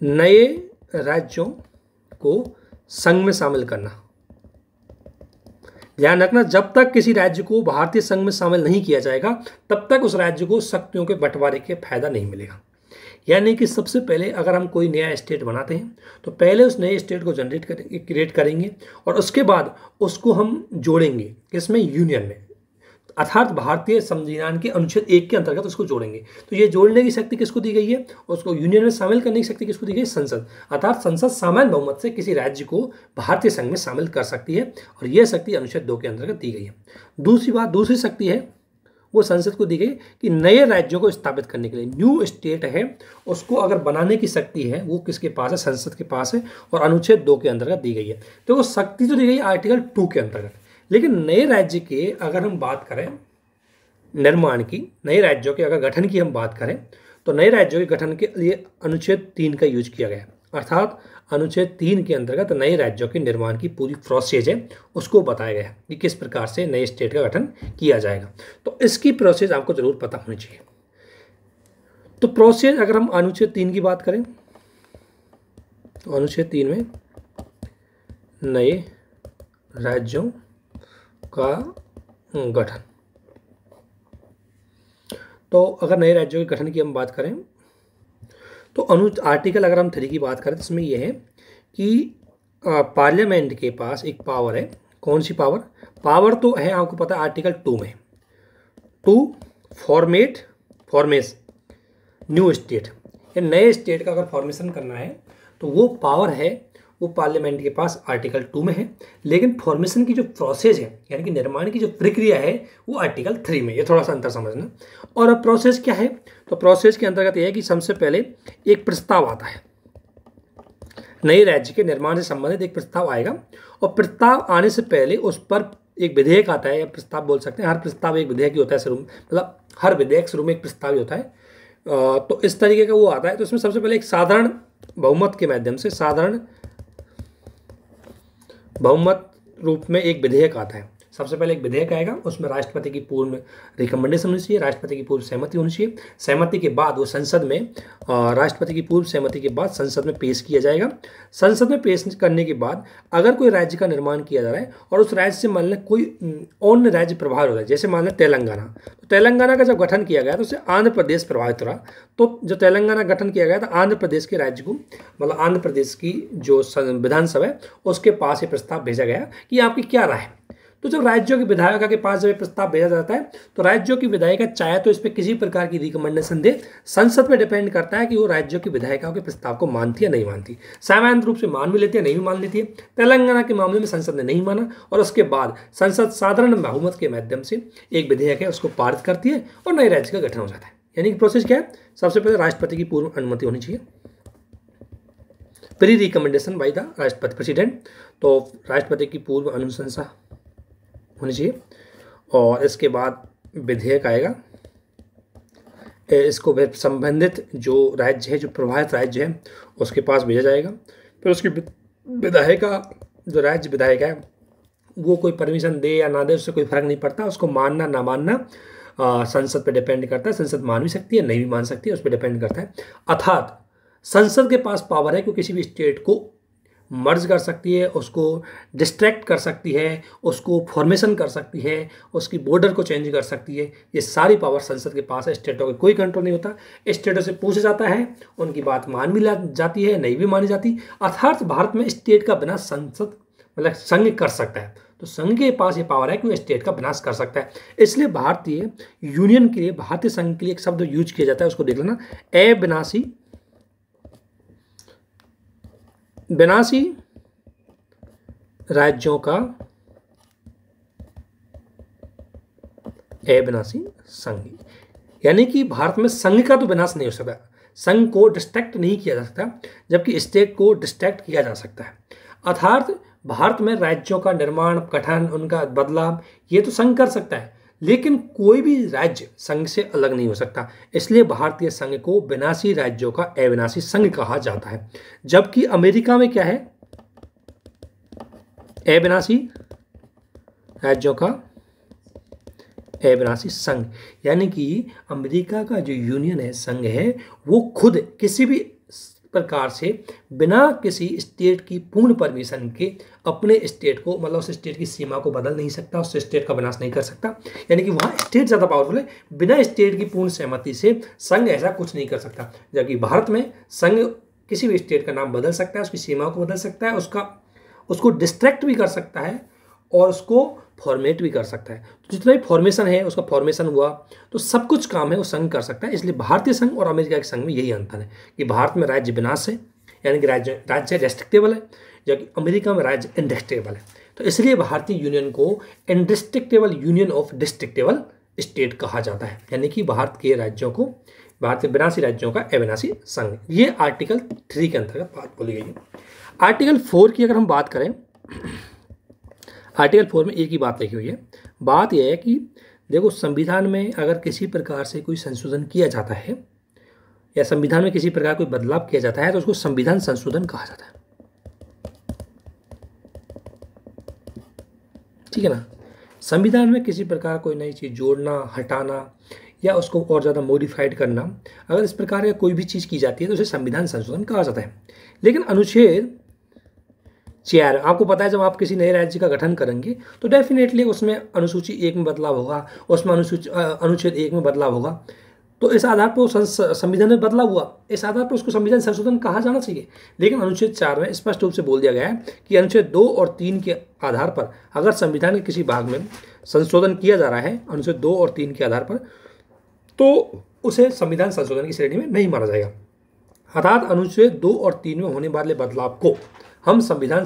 नए राज्यों को संघ में शामिल करना ध्यान रखना जब तक किसी राज्य को भारतीय संघ में शामिल नहीं किया जाएगा तब तक उस राज्य को शक्तियों के बंटवारे के फायदा नहीं मिलेगा यानी कि सबसे पहले अगर हम कोई नया स्टेट बनाते हैं तो पहले उस नए स्टेट को जनरेट करेंगे क्रिएट करेंगे और उसके बाद उसको हम जोड़ेंगे इसमें यूनियन में अर्थात भारतीय संविधान के अनुच्छेद एक के अंतर्गत उसको जोड़ेंगे तो ये जोड़ने की शक्ति किसको दी गई है उसको यूनियन में शामिल करने की शक्ति किसको दी गई है संसद अर्थात संसद सामान्य बहुमत से किसी राज्य को भारतीय संघ में शामिल कर सकती है और यह शक्ति अनुच्छेद दो के अंतर्गत दी गई है दूसरी बात दूसरी शक्ति है वो संसद को दी गई कि नए राज्यों को स्थापित करने के लिए न्यू स्टेट है उसको अगर बनाने की शक्ति है वो किसके पास है संसद के पास है और अनुच्छेद दो के अंतर्गत दी गई है तो वो शक्ति तो दी गई आर्टिकल टू के अंतर्गत लेकिन नए राज्य के अगर हम बात करें निर्माण की नए राज्यों के अगर गठन की हम बात करें तो नए राज्यों के गठन के लिए अनुच्छेद तीन का यूज किया गया अर्थात अनुच्छेद तीन के अंतर्गत नए राज्यों के निर्माण की पूरी प्रोसेस है उसको बताया गया है कि किस प्रकार से नए स्टेट का गठन किया जाएगा तो इसकी प्रोसेस आपको ज़रूर पता होनी चाहिए तो प्रोसेस अगर हम अनुच्छेद तीन की बात करें तो अनुच्छेद तीन में नए राज्यों का गठन तो अगर नए राज्यों के गठन की हम बात करें तो अनु आर्टिकल अगर हम थ्री की बात करें तो इसमें यह है कि पार्लियामेंट के पास एक पावर है कौन सी पावर पावर तो है आपको पता है आर्टिकल टू में two format forms new state या नए स्टेट का अगर फॉर्मेशन करना है तो वो पावर है वो पार्लियामेंट के पास आर्टिकल टू में है लेकिन फॉर्मेशन की जो प्रोसेस है यानी कि निर्माण की जो प्रक्रिया है वो आर्टिकल थ्री में ये थोड़ा सा अंतर समझना और अब प्रोसेस क्या है तो प्रोसेस के अंतर्गत यह है कि सबसे पहले एक प्रस्ताव आता है नए राज्य के निर्माण से संबंधित एक प्रस्ताव आएगा और प्रस्ताव आने से पहले उस पर एक विधेयक आता है या प्रस्ताव बोल सकते हैं हर प्रस्ताव एक विधेयक ही होता है शुरू मतलब हर विधेयक शुरू में एक प्रस्ताव ही होता है तो इस तरीके का वो आता है तो इसमें सबसे पहले एक साधारण बहुमत के माध्यम से साधारण बहुमत रूप में एक विधेयक आता है सबसे पहले एक विधेयक आएगा उसमें राष्ट्रपति की पूर्व रिकमेंडेशन होनी चाहिए राष्ट्रपति की पूर्व सहमति होनी चाहिए सहमति के बाद वो संसद में राष्ट्रपति की पूर्व सहमति के बाद संसद में पेश किया जाएगा संसद में पेश करने के बाद अगर कोई राज्य का निर्माण किया जा रहा है और उस राज्य से मान लें कोई अन्य राज्य प्रभावित हो रहा है जैसे मान लें तेलंगाना तो तेलंगाना का जब गठन किया गया तो उससे आंध्र प्रदेश प्रभावित हो रहा तो जो तेलंगाना गठन किया गया तो आंध्र प्रदेश के राज्य को मतलब आंध्र प्रदेश की जो विधानसभा है उसके पास ये प्रस्ताव भेजा गया कि आपकी क्या राय है तो जब राज्यों की विधायिका के पास जब प्रस्ताव भेजा जाता है तो राज्यों की विधायिका चाहे तो इस पर किसी प्रकार की रिकमेंडेशन दे संसद पर डिपेंड करता है कि वो राज्यों की विधायिकाओं के प्रस्ताव को मानती है नहीं मानती सामान्य रूप से मान भी लेती है नहीं भी मान लेती है तेलंगाना के मामले में संसद ने नहीं माना और उसके बाद संसद साधारण बहुमत के माध्यम से एक विधेयक है उसको पारित करती है और नए राज्य का गठन हो जाता है यानी कि प्रोसेस क्या है सबसे पहले राष्ट्रपति की पूर्व अनुमति होनी चाहिए प्री रिकमेंडेशन बाई द राष्ट्रपति प्रेसिडेंट तो राष्ट्रपति की पूर्व अनुशंसा होनी चाहिए और इसके बाद विधेयक आएगा इसको संबंधित जो राज्य है जो प्रभावित राज्य है उसके पास भेजा जाएगा फिर उसकी विधायिका जो राज्य विधायिका है वो कोई परमिशन दे या ना दे उससे कोई फर्क नहीं पड़ता उसको मानना ना मानना संसद पे डिपेंड करता है संसद मान भी सकती है नहीं भी मान सकती है उस पर डिपेंड करता है अर्थात संसद के पास पावर है कि किसी भी स्टेट को मर्ज कर सकती है उसको डिस्ट्रैक्ट कर सकती है उसको फॉर्मेशन कर सकती है उसकी बॉर्डर को चेंज कर सकती है ये सारी पावर संसद के पास है स्टेटों का कोई कंट्रोल नहीं होता स्टेटों से पूछा जाता है उनकी बात मान भी जाती है नहीं भी मानी जाती अर्थात भारत में स्टेट का बिना संसद मतलब संघ कर सकता है तो संघ के पास ये पावर है कि वो स्टेट का विनाश कर सकता है इसलिए भारतीय यूनियन के लिए भारतीय संघ के लिए एक शब्द यूज किया जाता है उसको देख लेना अविनाशी बेनासी राज्यों का ए बेनासी संघ यानी कि भारत में संघ का तो विनाश नहीं हो सकता संघ को डिस्ट्रैक्ट नहीं किया जा सकता जबकि स्टेट को डिस्ट्रैक्ट किया जा सकता है अर्थात भारत में राज्यों का निर्माण गठन उनका बदलाव ये तो संघ कर सकता है लेकिन कोई भी राज्य संघ से अलग नहीं हो सकता इसलिए भारतीय संघ को विनाशी राज्यों का अविनाशी संघ कहा जाता है जबकि अमेरिका में क्या है अविनाशी राज्यों का एविनाशी संघ यानी कि अमेरिका का जो यूनियन है संघ है वो खुद किसी भी प्रकार से बिना किसी स्टेट की पूर्ण परमिशन के अपने स्टेट को मतलब उस स्टेट की सीमा को बदल नहीं सकता उस स्टेट का विनाश नहीं कर सकता यानी कि वहाँ स्टेट ज़्यादा पावरफुल है बिना स्टेट की पूर्ण सहमति से संघ ऐसा कुछ नहीं कर सकता जबकि भारत में संघ किसी भी स्टेट का नाम बदल सकता है उसकी सीमा को बदल सकता है उसका उसको डिस्ट्रैक्ट भी कर सकता है और उसको फॉर्मेट भी कर सकता है तो जितना भी फॉर्मेशन है उसका फॉर्मेशन हुआ तो सब कुछ काम है वो संघ कर सकता है इसलिए भारतीय संघ और अमेरिका के संघ में यही अंतर है कि भारत में राज्य विनाश है यानी कि राज्य राज्य रेस्ट्रिक्टेबल है जो कि अमेरिका में राज्य इंडस्ट्रिक्टेबल है तो इसलिए भारतीय यूनियन को indestructible union of destructible state कहा जाता है यानी कि भारत के राज्यों को भारत के बिनासी राज्यों का एविनासी संघ ये आर्टिकल थ्री के अंतर्गत बात बोली गई है आर्टिकल फोर की अगर हम बात करें आर्टिकल फोर में एक ही बात लिखी हुई है बात यह है कि देखो संविधान में अगर किसी प्रकार से कोई संशोधन किया जाता है या संविधान में किसी प्रकार कोई बदलाव किया जाता है तो उसको संविधान संशोधन कहा जाता है ठीक है ना संविधान में किसी प्रकार कोई नई चीज़ जोड़ना हटाना या उसको और ज़्यादा मॉडिफाइड करना अगर इस प्रकार का कोई भी चीज़ की जाती है तो उसे संविधान संशोधन कहा जाता है लेकिन अनुच्छेद चेयर आपको पता है जब आप किसी नए राज्य का गठन करेंगे तो डेफिनेटली उसमें अनुसूची एक में बदलाव होगा उसमें अनुसूची अनुच्छेद एक में बदलाव होगा तो इस आधार पर संविधान में बदलाव हुआ इस आधार पर उसको संविधान संशोधन कहा जाना चाहिए लेकिन अनुच्छेद चार में स्पष्ट रूप से बोल दिया गया है कि अनुच्छेद दो और तीन के आधार पर अगर संविधान के किसी भाग में संशोधन किया जा रहा है अनुच्छेद दो और तीन के आधार पर तो उसे संविधान संशोधन की श्रेणी में नहीं माना जाएगा अर्थात अनुच्छेद दो और तीन में होने वाले बदलाव को हम संविधान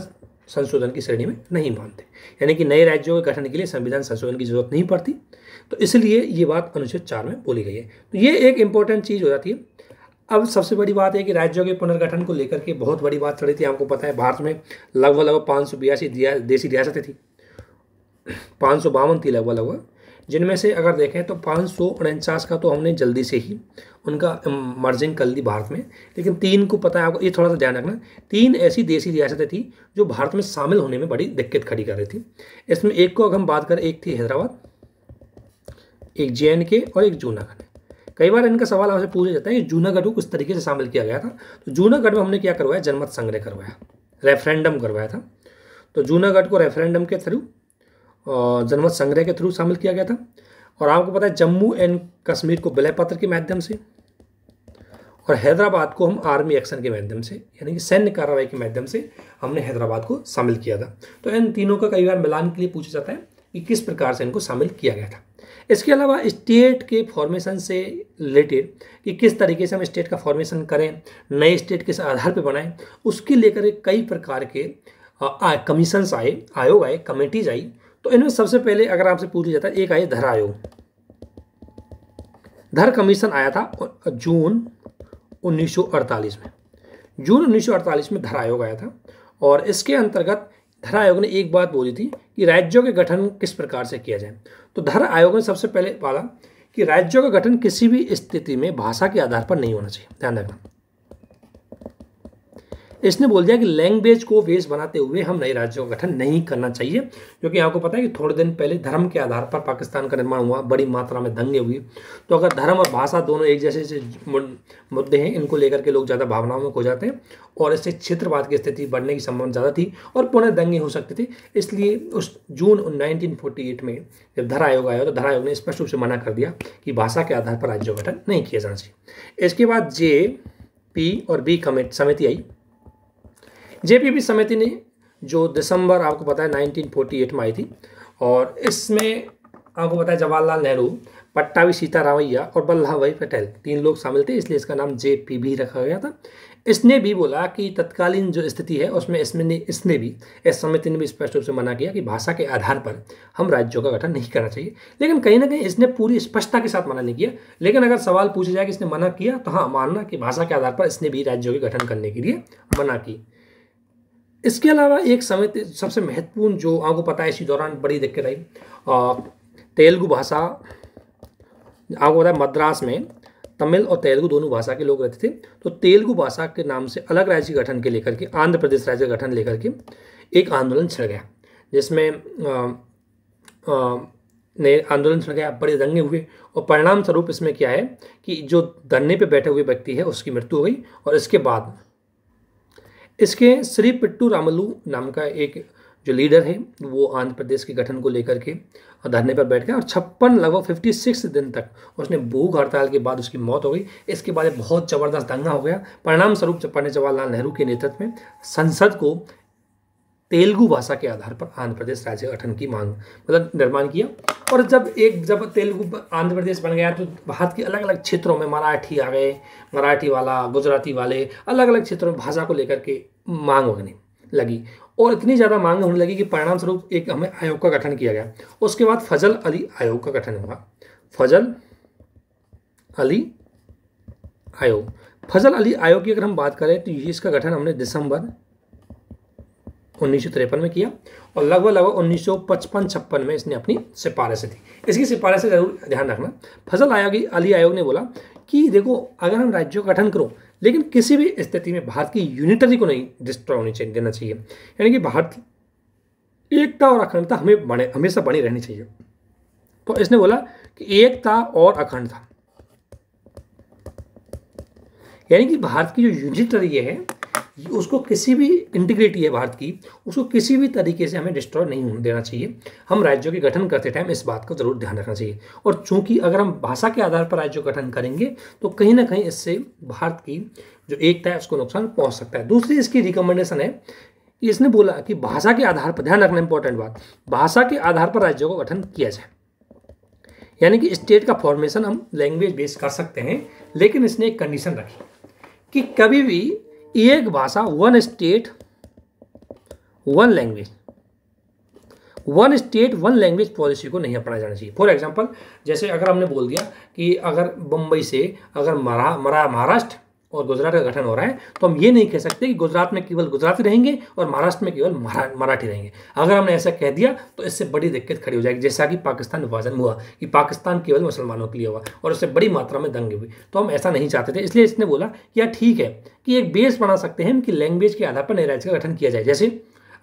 संशोधन की श्रेणी में नहीं मानते यानी कि नए राज्यों के गठन के लिए संविधान संशोधन की जरूरत नहीं पड़ती तो इसलिए ये बात अनुच्छेद चार में बोली गई है तो ये एक इम्पॉर्टेंट चीज़ हो जाती है अब सबसे बड़ी बात है कि राज्यों के पुनर्गठन को लेकर के बहुत बड़ी बात चढ़ी थी आपको पता है भारत में लगभग लगभग पाँच सौ बयासी देसी रियासतें थी पाँच सौ बावन थी लगभग लगभग जिनमें से अगर देखें तो पाँच सौ उनचास का तो हमने जल्दी से ही उनका मर्जिंग कर ली भारत में लेकिन तीन को पता है आपको ये थोड़ा सा ध्यान रखना तीन ऐसी देसी रियासतें थी जो भारत में शामिल होने में बड़ी दिक्कत खड़ी कर रही थी इसमें एक को अगर हम बात करें एक थी हैदराबाद एक जे के और एक जूनागढ़ कई बार इनका सवाल आपसे पूछा जाता है कि जूनागढ़ को किस तरीके से शामिल किया गया था तो जूनागढ़ में हमने क्या करवाया जनमत संग्रह करवाया रेफरेंडम करवाया था तो जूनागढ़ को रेफरेंडम के थ्रू और जनमत संग्रह के थ्रू शामिल किया गया था और आपको पता है जम्मू एंड कश्मीर को विलय पत्र के माध्यम से और हैदराबाद को हम आर्मी एक्शन के माध्यम से यानी कि सैन्य कार्रवाई के माध्यम से हमने हैदराबाद को शामिल किया था तो इन तीनों का कई बार मिलान के लिए पूछा जाता है कि किस प्रकार से इनको शामिल किया गया था इसके अलावा स्टेट के फॉर्मेशन से रिलेटेड कि किस तरीके से हम स्टेट का फॉर्मेशन करें नए स्टेट किस आधार पर बनाएं उसके लेकर कई प्रकार के कमीशंस आए आयोग आए कमेटीज आई तो इनमें सबसे पहले अगर आपसे पूछा जाता है एक आए धर आयोग धर कमीशन आया था जून 1948 में जून 1948 में धर आयोग आया था और इसके अंतर्गत धर आयोग ने एक बात बोली थी कि राज्यों के गठन किस प्रकार से किया जाए तो धर आयोग ने सबसे पहले पाला कि राज्यों का गठन किसी भी स्थिति में भाषा के आधार पर नहीं होना चाहिए ध्यान रखना इसने बोल दिया कि लैंग्वेज को बेस बनाते हुए हम नए राज्यों का गठन नहीं करना चाहिए क्योंकि आपको पता है कि थोड़े दिन पहले धर्म के आधार पर पाकिस्तान का निर्माण हुआ बड़ी मात्रा में दंगे हुए तो अगर धर्म और भाषा दोनों एक जैसे मुद्दे हैं इनको लेकर के लोग ज़्यादा में खो जाते हैं और इससे क्षेत्रवाद की स्थिति बढ़ने की संभावना ज़्यादा थी और पुनः दंगे हो सकते थे इसलिए उस जून नाइनटीन में जब धरा आयोग आया तो धरा आयोग ने स्पष्ट रूप से मना कर दिया कि भाषा के आधार पर राज्यों गठन नहीं किया जाना चाहिए इसके बाद जे पी और बी कमेट समिति आई जेपीपी समिति ने जो दिसंबर आपको पता है 1948 में आई थी और इसमें आपको पता है जवाहरलाल नेहरू पट्टावी सीतारामैया और वल्लभ भाई पटेल तीन लोग शामिल थे इसलिए इसका नाम जे पी भी रखा गया था इसने भी बोला कि तत्कालीन जो स्थिति है उसमें इसमें ने इसने भी इस समिति ने भी स्पष्ट रूप से मना किया कि भाषा के आधार पर हम राज्यों का गठन नहीं करना चाहिए लेकिन कहीं ना कहीं इसने पूरी स्पष्टता के साथ मना नहीं किया लेकिन अगर सवाल पूछा जाए कि इसने मना किया तो हाँ मानना कि भाषा के आधार पर इसने भी राज्यों के गठन करने के लिए मना की इसके अलावा एक समय सबसे महत्वपूर्ण जो आपको पता है इसी दौरान बड़ी दिक्कत आई तेलुगु भाषा आपको पता है मद्रास में तमिल और तेलुगु दोनों भाषा के लोग रहते थे तो तेलुगु भाषा के नाम से अलग राज्य गठन के लेकर के आंध्र प्रदेश राज्य का गठन लेकर के एक आंदोलन छिड़ गया जिसमें ने आंदोलन छिड़ गया बड़े दंगे हुए और परिणाम स्वरूप इसमें क्या है कि जो धरने पे बैठे हुए व्यक्ति है उसकी मृत्यु हो गई और इसके बाद इसके श्री पिट्टू रामलू नाम का एक जो लीडर है वो आंध्र प्रदेश के गठन को लेकर के धरने पर बैठ गए और छप्पन लगभग फिफ्टी सिक्स दिन तक उसने भूख हड़ताल के बाद उसकी मौत हो गई इसके बाद बहुत ज़बरदस्त दंगा हो गया परिणाम स्वरूप पंडित जवाहरलाल नेहरू के नेतृत्व में संसद को तेलुगु भाषा के आधार पर आंध्र प्रदेश राज्य गठन की मांग मतलब निर्माण किया और जब एक जब तेलुगु आंध्र प्रदेश बन गया तो भारत के अलग अलग क्षेत्रों में मराठी आ गए मराठी वाला गुजराती वाले अलग अलग क्षेत्रों में भाषा को लेकर के मांग होने लगी और इतनी ज़्यादा मांग होने लगी कि परिणाम स्वरूप एक हमें आयोग का गठन किया गया उसके बाद फजल अली आयोग का गठन हुआ फजल अली आयोग फजल अली आयोग की अगर हम बात करें तो इसका गठन हमने दिसंबर उन्नीस में किया और लगभग लगभग उन्नीस सौ पचपन छप्पन में इसने अपनी सिफारिशें दी इसकी सिफारिशें जरूर ध्यान रखना फसल आयोग अली आयोग ने बोला कि देखो अगर हम राज्यों का गठन करो लेकिन किसी भी स्थिति में भारत की यूनिटरी को नहीं डिस्ट्रॉय होनी चाहिए देना चाहिए यानी कि भारत एकता और अखंडता हमें बने हमेशा बनी रहनी चाहिए तो इसने बोला कि एकता और अखंडता यानी कि भारत की जो यूनिटरी है उसको किसी भी इंटीग्रिटी है भारत की उसको किसी भी तरीके से हमें डिस्ट्रॉय नहीं होने देना चाहिए हम राज्यों के गठन करते टाइम इस बात का जरूर ध्यान रखना चाहिए और चूंकि अगर हम भाषा के आधार पर राज्यों का गठन करेंगे तो कहीं ना कहीं इससे भारत की जो एकता है उसको नुकसान पहुँच सकता है दूसरी इसकी रिकमेंडेशन है इसने बोला कि भाषा के आधार पर ध्यान रखना इंपॉर्टेंट बात भाषा के आधार पर राज्यों का गठन किया जाए यानी कि स्टेट का फॉर्मेशन हम लैंग्वेज बेस कर सकते हैं लेकिन इसने एक कंडीशन रखी कि कभी भी एक भाषा one state one language one state one language policy को नहीं अपनाया जाना चाहिए फॉर एग्जाम्पल जैसे अगर हमने बोल दिया कि अगर बम्बई से अगर मरा मरा महाराष्ट्र और गुजरात का गठन हो रहा है तो हम ये नहीं कह सकते कि गुजरात में केवल गुजराती रहेंगे और महाराष्ट्र में केवल मराठी रहेंगे अगर हमने ऐसा कह दिया तो इससे बड़ी दिक्कत खड़ी हो जाएगी जैसा कि पाकिस्तान विभाजन हुआ कि पाकिस्तान केवल मुसलमानों के लिए हुआ और उससे बड़ी मात्रा में दंगे हुई तो हम ऐसा नहीं चाहते थे इसलिए इसने बोला कि यार हाँ, ठीक है कि एक बेस बना सकते हैं कि लैंग्वेज के आधार पर नए राज्य का गठन किया जाए जैसे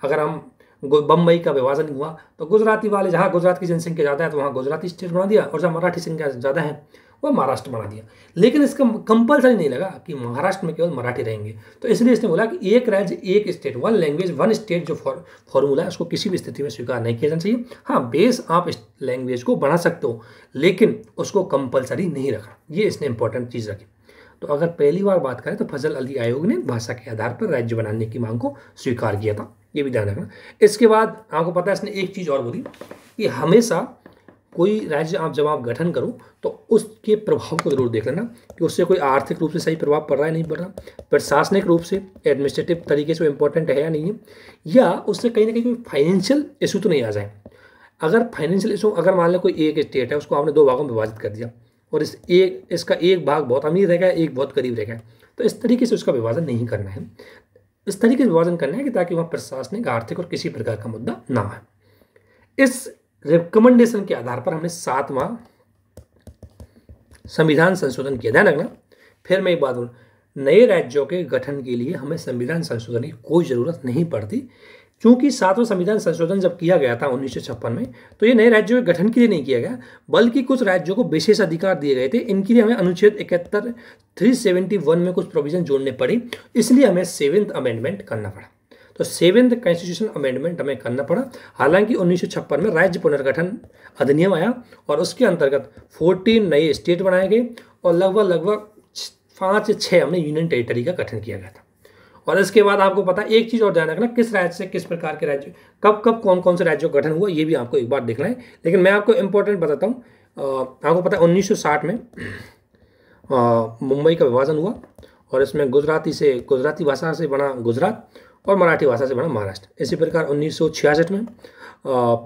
अगर हम बम्बई का विभाजन हुआ तो गुजराती वाले जहाँ गुजरात की जनसंख्या ज़्यादा है तो वहाँ गुजराती स्टेट बना दिया और जहाँ मराठी संख्या ज़्यादा है वह महाराष्ट्र बना दिया लेकिन इसका कंपलसरी नहीं लगा कि महाराष्ट्र में केवल मराठी रहेंगे तो इसलिए इसने बोला कि एक राज्य एक state one language one state जो फॉर्मूला है उसको किसी भी स्थिति में स्वीकार नहीं किया जाना चाहिए हाँ बेस आप इस लैंग्वेज को बना सकते हो लेकिन उसको कंपलसरी नहीं रखा ये इसने इंपॉर्टेंट चीज़ रखी तो अगर पहली बार बात करें तो फजल अली आयोग ने भाषा के आधार पर राज्य बनाने की मांग को स्वीकार किया था ये भी ध्यान रखना इसके बाद आपको पता है इसने एक चीज़ और बोली कि हमेशा कोई राज्य आप जब आप गठन करो तो उसके प्रभाव को जरूर देख लेना कि उससे कोई आर्थिक रूप से सही प्रभाव पड़ रहा है नहीं पड़ रहा प्रशासनिक रूप से एडमिनिस्ट्रेटिव तरीके से वो इम्पोर्टेंट है या नहीं है या उससे कहीं ना कहीं कोई फाइनेंशियल इशू तो नहीं आ जाए अगर फाइनेंशियल इशू अगर मान लें कोई एक स्टेट है उसको आपने दो भागों में विभाजित कर दिया और इस एक इसका एक भाग बहुत अमीर रहेगा एक बहुत गरीब रहेगा तो इस तरीके से उसका विभाजन नहीं करना है इस तरीके से विभाजन करना है कि ताकि वहाँ प्रशासनिक आर्थिक और किसी प्रकार का मुद्दा ना आए इस रिकमेंडेशन के आधार पर हमने सातवां संविधान संशोधन किया ध्यान रखना फिर मैं एक बात बोलूँ नए राज्यों के गठन के लिए हमें संविधान संशोधन की कोई ज़रूरत नहीं पड़ती क्योंकि सातवां संविधान संशोधन जब किया गया था उन्नीस में तो ये नए राज्यों के गठन के लिए नहीं किया गया बल्कि कुछ राज्यों को विशेष अधिकार दिए गए थे इनके लिए हमें अनुच्छेद इकहत्तर थ्री में कुछ प्रोविजन जोड़ने पड़े इसलिए हमें सेवेंथ अमेंडमेंट करना पड़ा तो सेवेंथ कॉन्स्टिट्यूशन अमेंडमेंट हमें करना पड़ा हालांकि उन्नीस में राज्य पुनर्गठन अधिनियम आया और उसके अंतर्गत फोर्टीन नए स्टेट बनाए गए और लगभग लगभग पाँच से छः हमने यूनियन टेरिटरी का गठन किया गया था और इसके बाद आपको पता एक चीज़ और ध्यान रखना किस राज्य से किस प्रकार के राज्य कब कब कौन कौन से राज्यों का गठन हुआ ये भी आपको एक बार देखना है लेकिन मैं आपको इम्पोर्टेंट बताता हूँ आपको पता है 1960 में मुंबई का विभाजन हुआ और इसमें गुजराती से गुजराती भाषा से बना गुजरात और मराठी भाषा से बना महाराष्ट्र इसी प्रकार उन्नीस में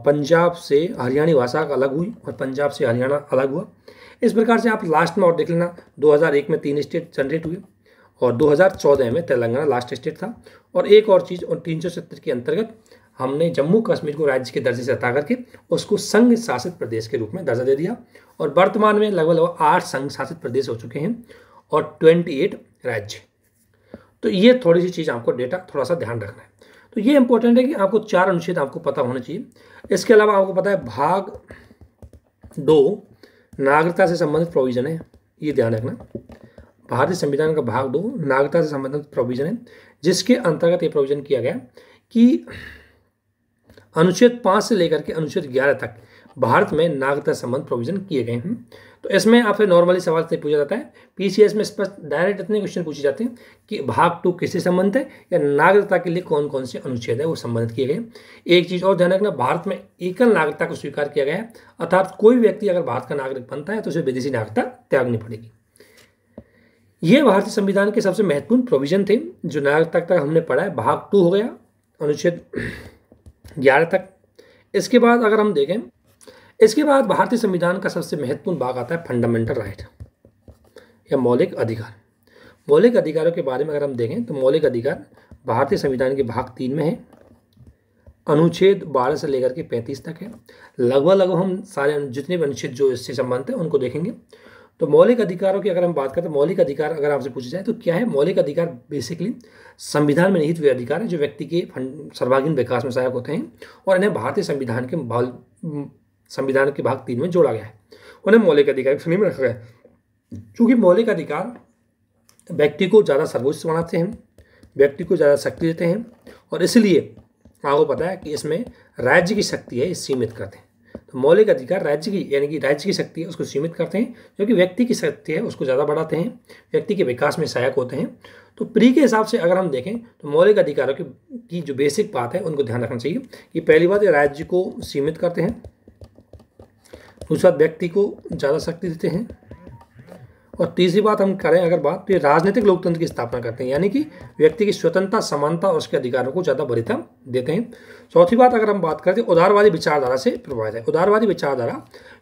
पंजाब से हरियाणी भाषा अलग हुई और पंजाब से हरियाणा अलग हुआ इस प्रकार से आप लास्ट में और देख लेना 2001 में तीन स्टेट जनरेट हुए और 2014 में तेलंगाना लास्ट स्टेट था और एक और चीज़ और तीन के अंतर्गत हमने जम्मू कश्मीर को राज्य के दर्जे से हटा करके उसको संघ शासित प्रदेश के रूप में दर्जा दे दिया और वर्तमान में लगभग लगभग आठ संघ शासित प्रदेश हो चुके हैं और ट्वेंटी एट राज्य तो ये थोड़ी सी चीज़ आपको डेटा थोड़ा सा ध्यान रखना है तो ये इंपॉर्टेंट है कि आपको चार अनुच्छेद आपको पता होना चाहिए इसके अलावा आपको पता है भाग दो नागरिकता से संबंधित प्रोविज़न है ये ध्यान रखना भारतीय संविधान का भाग दो नागरिकता से संबंधित प्रोविज़न है जिसके अंतर्गत ये प्रोविज़न किया गया कि अनुच्छेद पाँच से लेकर के अनुच्छेद ग्यारह तक भारत में नागरिकता संबंध प्रोविज़न किए गए हैं तो इसमें आपसे नॉर्मली सवाल से पूछा जाता है पीसीएस में स्पष्ट डायरेक्ट इतने क्वेश्चन पूछे जाते हैं कि भाग टू किससे संबंधित है या नागरिकता के लिए कौन कौन से अनुच्छेद है वो संबंधित किए गए एक चीज़ और ध्यान रखना भारत में एकल नागरिकता को स्वीकार किया गया है अर्थात कोई व्यक्ति अगर भारत का नागरिक बनता है तो उसे विदेशी नागरिकता त्यागनी पड़ेगी ये भारतीय संविधान के सबसे महत्वपूर्ण प्रोविजन थे जो नागरिकता तक हमने पढ़ा है भाग टू हो गया अनुच्छेद ग्यारह तक इसके बाद अगर हम देखें इसके बाद भारतीय संविधान का सबसे महत्वपूर्ण भाग आता है फंडामेंटल राइट या मौलिक अधिकार मौलिक अधिकारों के बारे में अगर हम देखें तो मौलिक अधिकार भारतीय संविधान के भाग तीन में है अनुच्छेद बारह से लेकर के पैंतीस तक है लगभग लगभग हम सारे जितने भी अनुच्छेद जो इससे संबंधित हैं उनको देखेंगे तो मौलिक अधिकारों की अगर हम बात करें तो मौलिक अधिकार अगर आपसे पूछा जाए तो क्या है मौलिक अधिकार बेसिकली संविधान में निहित हुए अधिकार है जो व्यक्ति के सर्वांगीण विकास में सहायक होते हैं और इन्हें भारतीय संविधान के संविधान के भाग तीन में जोड़ा गया है उन्हें मौलिक अधिकार श्रेणी में रखा गया चूंकि मौलिक अधिकार व्यक्ति को ज़्यादा सर्वोच्च बनाते हैं व्यक्ति को ज़्यादा शक्ति देते हैं और इसलिए आपको पता है कि इसमें राज्य की शक्ति है सीमित करते हैं तो मौलिक अधिकार राज्य की यानी कि राज्य की शक्ति है उसको सीमित करते हैं जो कि व्यक्ति की शक्ति है उसको ज़्यादा बढ़ाते हैं व्यक्ति के विकास में सहायक होते हैं तो प्री के हिसाब से अगर हम देखें तो मौलिक अधिकारों की जो बेसिक बात है उनको ध्यान रखना चाहिए कि पहली बात राज्य को सीमित करते हैं दूसरा व्यक्ति को ज़्यादा शक्ति देते हैं और तीसरी बात हम करें अगर बात तो ये राजनीतिक लोकतंत्र की स्थापना करते हैं यानी कि व्यक्ति की स्वतंत्रता समानता और उसके अधिकारों को ज़्यादा बढ़िता देते हैं चौथी बात अगर हम बात करें तो उदारवादी विचारधारा से प्रभावित है उदारवादी विचारधारा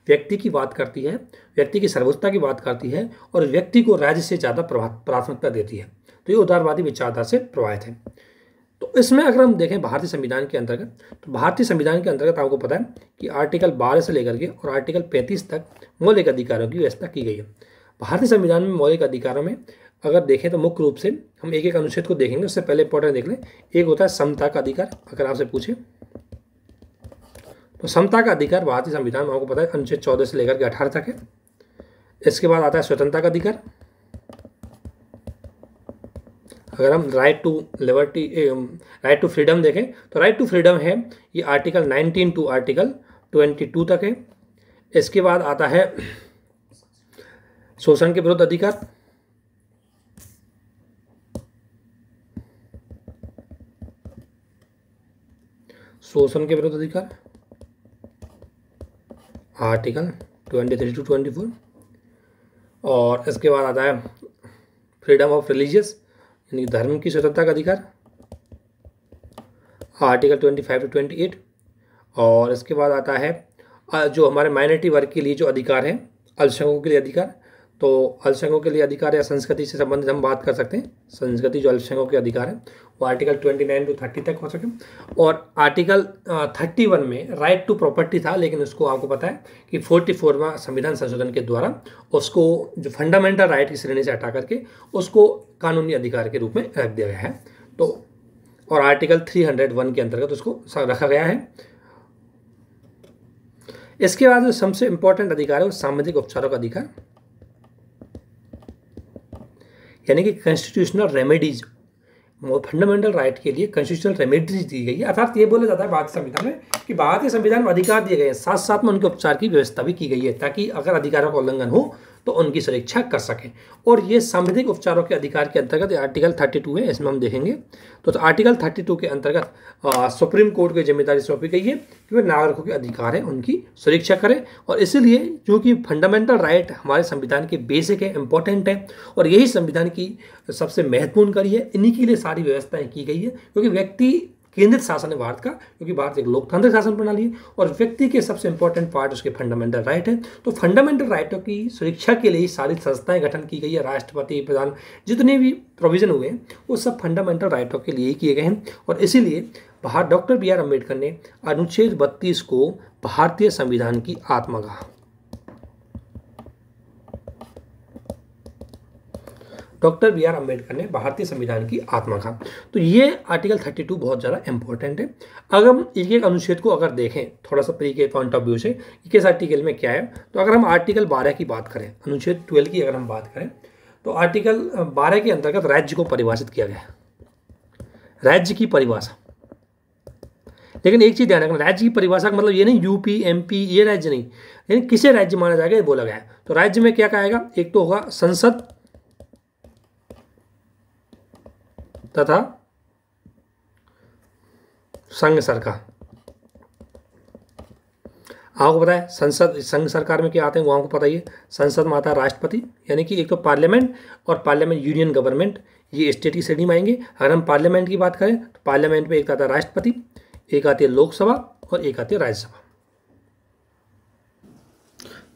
व्यक्ति की बात करती है व्यक्ति की सर्वोच्चता की बात करती है और व्यक्ति को राज्य से ज़्यादा प्राथमिकता देती है तो ये उदारवादी विचारधारा से प्रभावित है तो इसमें अगर हम देखें भारतीय संविधान के अंतर्गत तो भारतीय संविधान के अंतर्गत आपको पता है कि आर्टिकल 12 से लेकर के और आर्टिकल 35 तक मौलिक अधिकारों की व्यवस्था की गई है भारतीय संविधान में मौलिक अधिकारों में अगर देखें तो मुख्य रूप से हम एक एक अनुच्छेद को देखेंगे उससे पहले इंपॉर्टेंट देख लें एक होता है समता का अधिकार अगर आपसे पूछे तो समता का अधिकार भारतीय संविधान में आपको पता है अनुच्छेद चौदह से लेकर के अठारह तक है इसके बाद आता है स्वतंत्रता का अधिकार अगर हम right to liberty right to freedom देखें तो राइट टू फ्रीडम है ये आर्टिकल 19 टू आर्टिकल 22 तक है इसके बाद आता है शोषण के विरुद्ध अधिकार शोषण के विरुद्ध अधिकार article twenty three to twenty four और इसके बाद आता है फ्रीडम ऑफ रिलीजियस यानी धर्म की स्वतंत्रता का अधिकार article twenty five to twenty eight और इसके बाद आता है जो हमारे माइनॉरिटी वर्ग के लिए जो अधिकार हैं अल्पसंख्यकों के लिए अधिकार तो अल्पसंख्यकों के लिए अधिकार या संस्कृति से संबंधित हम बात कर सकते हैं संस्कृति जो अल्पसंख्यकों के अधिकार हैं वो आर्टिकल 29 टू 30 तक हो सके और आर्टिकल 31 में राइट टू प्रॉपर्टी था लेकिन उसको आपको पता है कि फोर्टी संविधान संशोधन के द्वारा उसको जो फंडामेंटल राइट की श्रेणी से हटा करके उसको कानूनी अधिकार के रूप में रख दिया गया है तो और आर्टिकल 301 के अंतर्गत उसको रखा गया है इसके बाद जो सबसे इंपॉर्टेंट अधिकार है वो सामाजिक उपचारों का अधिकार यानी कि कॉन्स्टिट्यूशनल रेमेडीज फंडामेंटल राइट के लिए कॉन्स्टिट्यूशनल रेमेडीज दी गई है अर्थात ये बोला जाता है भारतीय संविधान में कि भारतीय संविधान में अधिकार दिए गए हैं साथ साथ में उनके उपचार की व्यवस्था भी की गई है ताकि अगर अधिकारों का उल्लंघन हो तो उनकी सुरक्षा कर सकें और ये संविधिक उपचारों के अधिकार के अंतर्गत आर्टिकल 32 है इसमें हम देखेंगे तो, तो आर्टिकल 32 के अंतर्गत सुप्रीम कोर्ट की जिम्मेदारी सौंपी गई है कि वे नागरिकों के अधिकार हैं उनकी सुरक्षा करें और इसीलिए क्योंकि फंडामेंटल राइट हमारे संविधान के बेसिक है इंपॉर्टेंट है और यही संविधान की सबसे महत्वपूर्ण कड़ी है इन्हीं के लिए सारी व्यवस्थाएं की गई है क्योंकि व्यक्ति केंद्रित शासन है भारत का क्योंकि भारत एक लोकतांत्रिक शासन प्रणाली है और व्यक्ति के सबसे इंपॉर्टेंट पार्ट उसके फंडामेंटल राइट है तो फंडामेंटल राइटों की सुरक्षा के लिए सारी संस्थाएं गठन की गई है राष्ट्रपति प्रधान जितने भी प्रोविजन हुए हैं वो सब फंडामेंटल राइटों के लिए ही किए गए हैं और इसीलिए Bharat doctor B R Ambedkar ने अनुच्छेद बत्तीस को भारतीय संविधान की आत्मा कहा डॉक्टर बी आर अम्बेडकर ने भारतीय संविधान की आत्मा कहा तो ये आर्टिकल 32 बहुत ज़्यादा इंपॉर्टेंट है अगर हम एक एक अनुच्छेद को अगर देखें थोड़ा सा तरीके पॉइंट ऑफ व्यू से किस आर्टिकल में क्या है तो अगर हम आर्टिकल बारह की बात करें अनुच्छेद ट्वेल्व की अगर हम बात करें तो आर्टिकल बारह के अंतर्गत राज्य को परिभाषित किया गया है राज्य की परिभाषा लेकिन एक चीज़ ध्यान रखना राज्य की परिभाषा का मतलब ये नहीं यूपी एमपी ये राज्य नहीं यानी किसे राज्य माना जाएगा ये बोला गया है तो राज्य में क्या कहेगा एक तो होगा संसद तथा संघ सरकार आपको पता है संसद संघ सरकार में क्या आते हैं वो आपको पता ही है संसद में आता है राष्ट्रपति यानी कि एक तो पार्लियामेंट और पार्लियामेंट यूनियन गवर्नमेंट ये स्टेट की श्रेणी में आएंगे अगर हम पार्लियामेंट की बात करें तो पार्लियामेंट में एक आता है राष्ट्रपति एक आती है लोकसभा और एक आती है राज्यसभा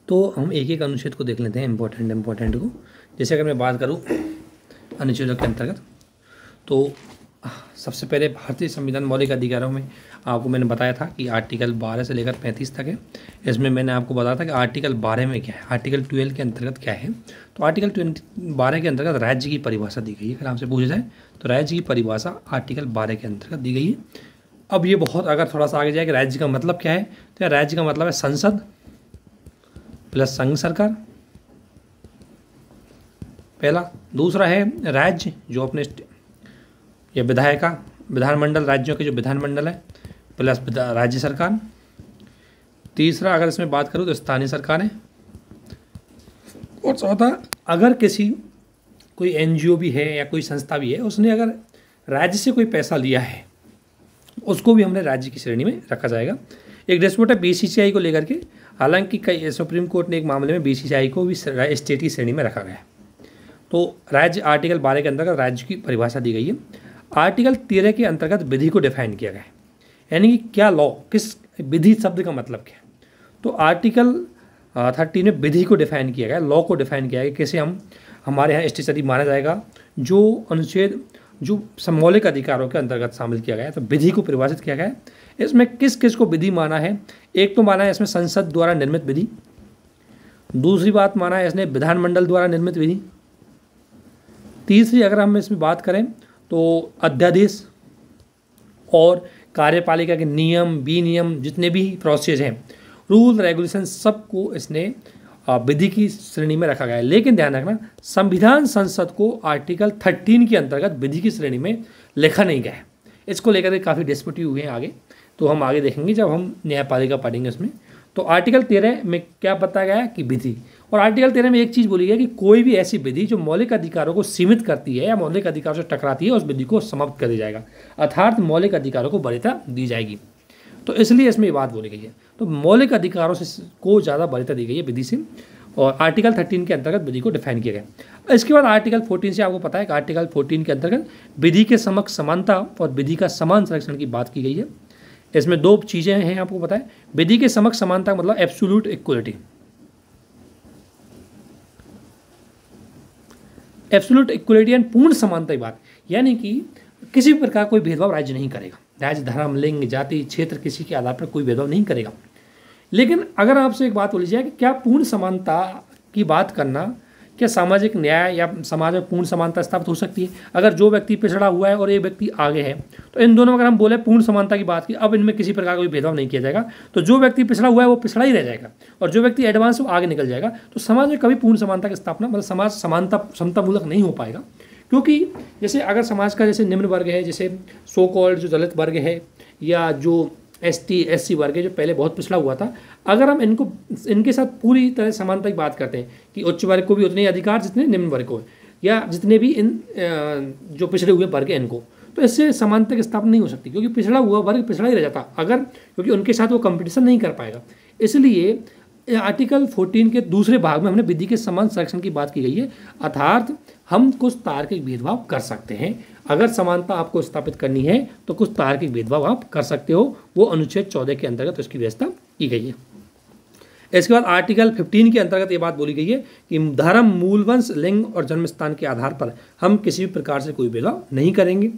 तो हम एक एक अनुच्छेद को देख लेते हैं इम्पोर्टेंट इम्पोर्टेंट को जैसे अगर मैं बात करूँ अनुच्छेदों के अंतर्गत तो सबसे पहले भारतीय संविधान मौलिक अधिकारों में आपको मैंने बताया था कि आर्टिकल 12 से लेकर 35 तक है इसमें मैंने आपको बताया था कि आर्टिकल 12 में क्या है आर्टिकल 12 के अंतर्गत क्या है तो आर्टिकल ट्वेंटी बारह के अंतर्गत राज्य की परिभाषा दी गई है अगर आपसे पूछा जाए तो राज्य की परिभाषा आर्टिकल बारह के अंतर्गत दी गई है अब ये बहुत अगर थोड़ा सा आगे जाए कि राज्य का मतलब क्या है तो राज्य का मतलब है संसद प्लस संघ सरकार पहला दूसरा है राज्य जो अपने ये विधायिका विधानमंडल राज्यों के जो विधानमंडल है प्लस राज्य सरकार तीसरा अगर इसमें बात करूँ तो स्थानीय सरकारें और चौथा अगर किसी कोई एनजीओ भी है या कोई संस्था भी है उसने अगर राज्य से कोई पैसा लिया है उसको भी हमने राज्य की श्रेणी में रखा जाएगा एक डिस्प्यूट है बीसीसीआई को लेकर के हालांकि कई सुप्रीम कोर्ट ने एक मामले में बीसीसीआई को भी स्टेट की श्रेणी में रखा गया है तो राज्य आर्टिकल बारह के अंतर्गत राज्य की परिभाषा दी गई है आर्टिकल तेरह के अंतर्गत विधि को डिफाइन किया गया है यानी कि क्या लॉ किस विधि शब्द का मतलब क्या है तो आर्टिकल थर्टी में विधि को डिफाइन किया गया लॉ को डिफाइन किया गया कैसे हम हमारे यहाँ स्टेशनरी माना जाएगा जो अनुच्छेद जो सम्मौलिक अधिकारों के अंतर्गत शामिल किया गया है तो विधि को परिभाषित किया गया है इसमें किस किस को विधि माना है एक तो माना है इसमें संसद द्वारा निर्मित विधि दूसरी बात माना है इसने विधानमंडल द्वारा निर्मित विधि तीसरी अगर हम इसमें बात करें तो अध्यादेश और कार्यपालिका के नियम विनियम जितने भी प्रोसेस हैं रूल रेगुलेशन सबको इसने विधि की श्रेणी में रखा गया है लेकिन ध्यान रखना संविधान संसद को आर्टिकल 13 के अंतर्गत विधि की श्रेणी में लिखा नहीं गया है इसको लेकर के काफ़ी डिस्प्यूट हुए हैं आगे तो हम आगे देखेंगे जब हम न्यायपालिका पढ़ेंगे उसमें तो आर्टिकल तेरह में क्या बताया गया है कि विधि और आर्टिकल तेरह में एक चीज़ बोली है कि कोई भी ऐसी विधि जो मौलिक अधिकारों को सीमित करती है या मौलिक अधिकारों से टकराती है उस विधि को समाप्त कर दिया जाएगा अर्थात मौलिक अधिकारों को वरीयता दी जाएगी तो इसलिए इसमें ये बात बोली गई है तो मौलिक अधिकारों से को ज़्यादा वरीयता दी गई है विधि से और आर्टिकल थर्टीन के अंतर्गत विधि को डिफाइन किया गया इसके बाद आर्टिकल फोर्टीन से आपको पता है कि आर्टिकल फोर्टीन के अंतर्गत विधि के समक्ष समानता और विधि का समान संरक्षण की बात की गई है इसमें दो चीज़ें हैं आपको पता है विधि के समक्ष समानता मतलब absolute equality absolute equality and पूर्ण समानता की बात यानी कि किसी भी प्रकार कोई भेदभाव राज्य नहीं करेगा राज्य धर्म लिंग जाति क्षेत्र किसी के आधार पर कोई भेदभाव नहीं करेगा लेकिन अगर आपसे एक बात बोली जाए कि क्या पूर्ण समानता की बात करना क्या सामाजिक न्याय या समाज में पूर्ण समानता स्थापित हो सकती है अगर जो व्यक्ति पिछड़ा हुआ है और एक व्यक्ति आगे है तो इन दोनों अगर हम बोले पूर्ण समानता की बात की अब इनमें किसी प्रकार का कोई भेदभाव नहीं किया जाएगा तो जो व्यक्ति पिछड़ा हुआ है वो पिछड़ा ही रह जाएगा और जो व्यक्ति एडवांस वो आगे निकल जाएगा तो समाज में कभी पूर्ण समानता की स्थापना मतलब समाज समानता समतामूलक नहीं हो पाएगा क्योंकि जैसे अगर समाज का जैसे निम्न वर्ग है जैसे सो कॉल्ड जो दलित वर्ग है या जो एस टी एस सी वर्ग है जो पहले बहुत पिछड़ा हुआ था अगर हम इनको इनके साथ पूरी तरह समानता की बात करते हैं कि उच्च वर्ग को भी उतने अधिकार जितने निम्न वर्ग को या जितने भी इन जो पिछड़े हुए वर्ग हैं इनको तो इससे समानता की स्थापना नहीं हो सकती क्योंकि पिछड़ा हुआ वर्ग पिछड़ा ही रह जाता अगर क्योंकि उनके साथ वो कंपटीशन नहीं कर पाएगा इसलिए आर्टिकल 14 के दूसरे भाग में हमने विधि के समान संरक्षण की बात की गई है अर्थात हम कुछ तार्किक भेदभाव कर सकते हैं अगर समानता आपको स्थापित करनी है तो कुछ तार्किक भेदभाव आप कर सकते हो वो अनुच्छेद चौदह के अंतर्गत उसकी व्यवस्था की गई है इसके बाद आर्टिकल 15 के अंतर्गत ये बात बोली गई है कि धर्म मूलवंश लिंग और जन्म स्थान के आधार पर हम किसी भी प्रकार से कोई भेदभाव नहीं करेंगे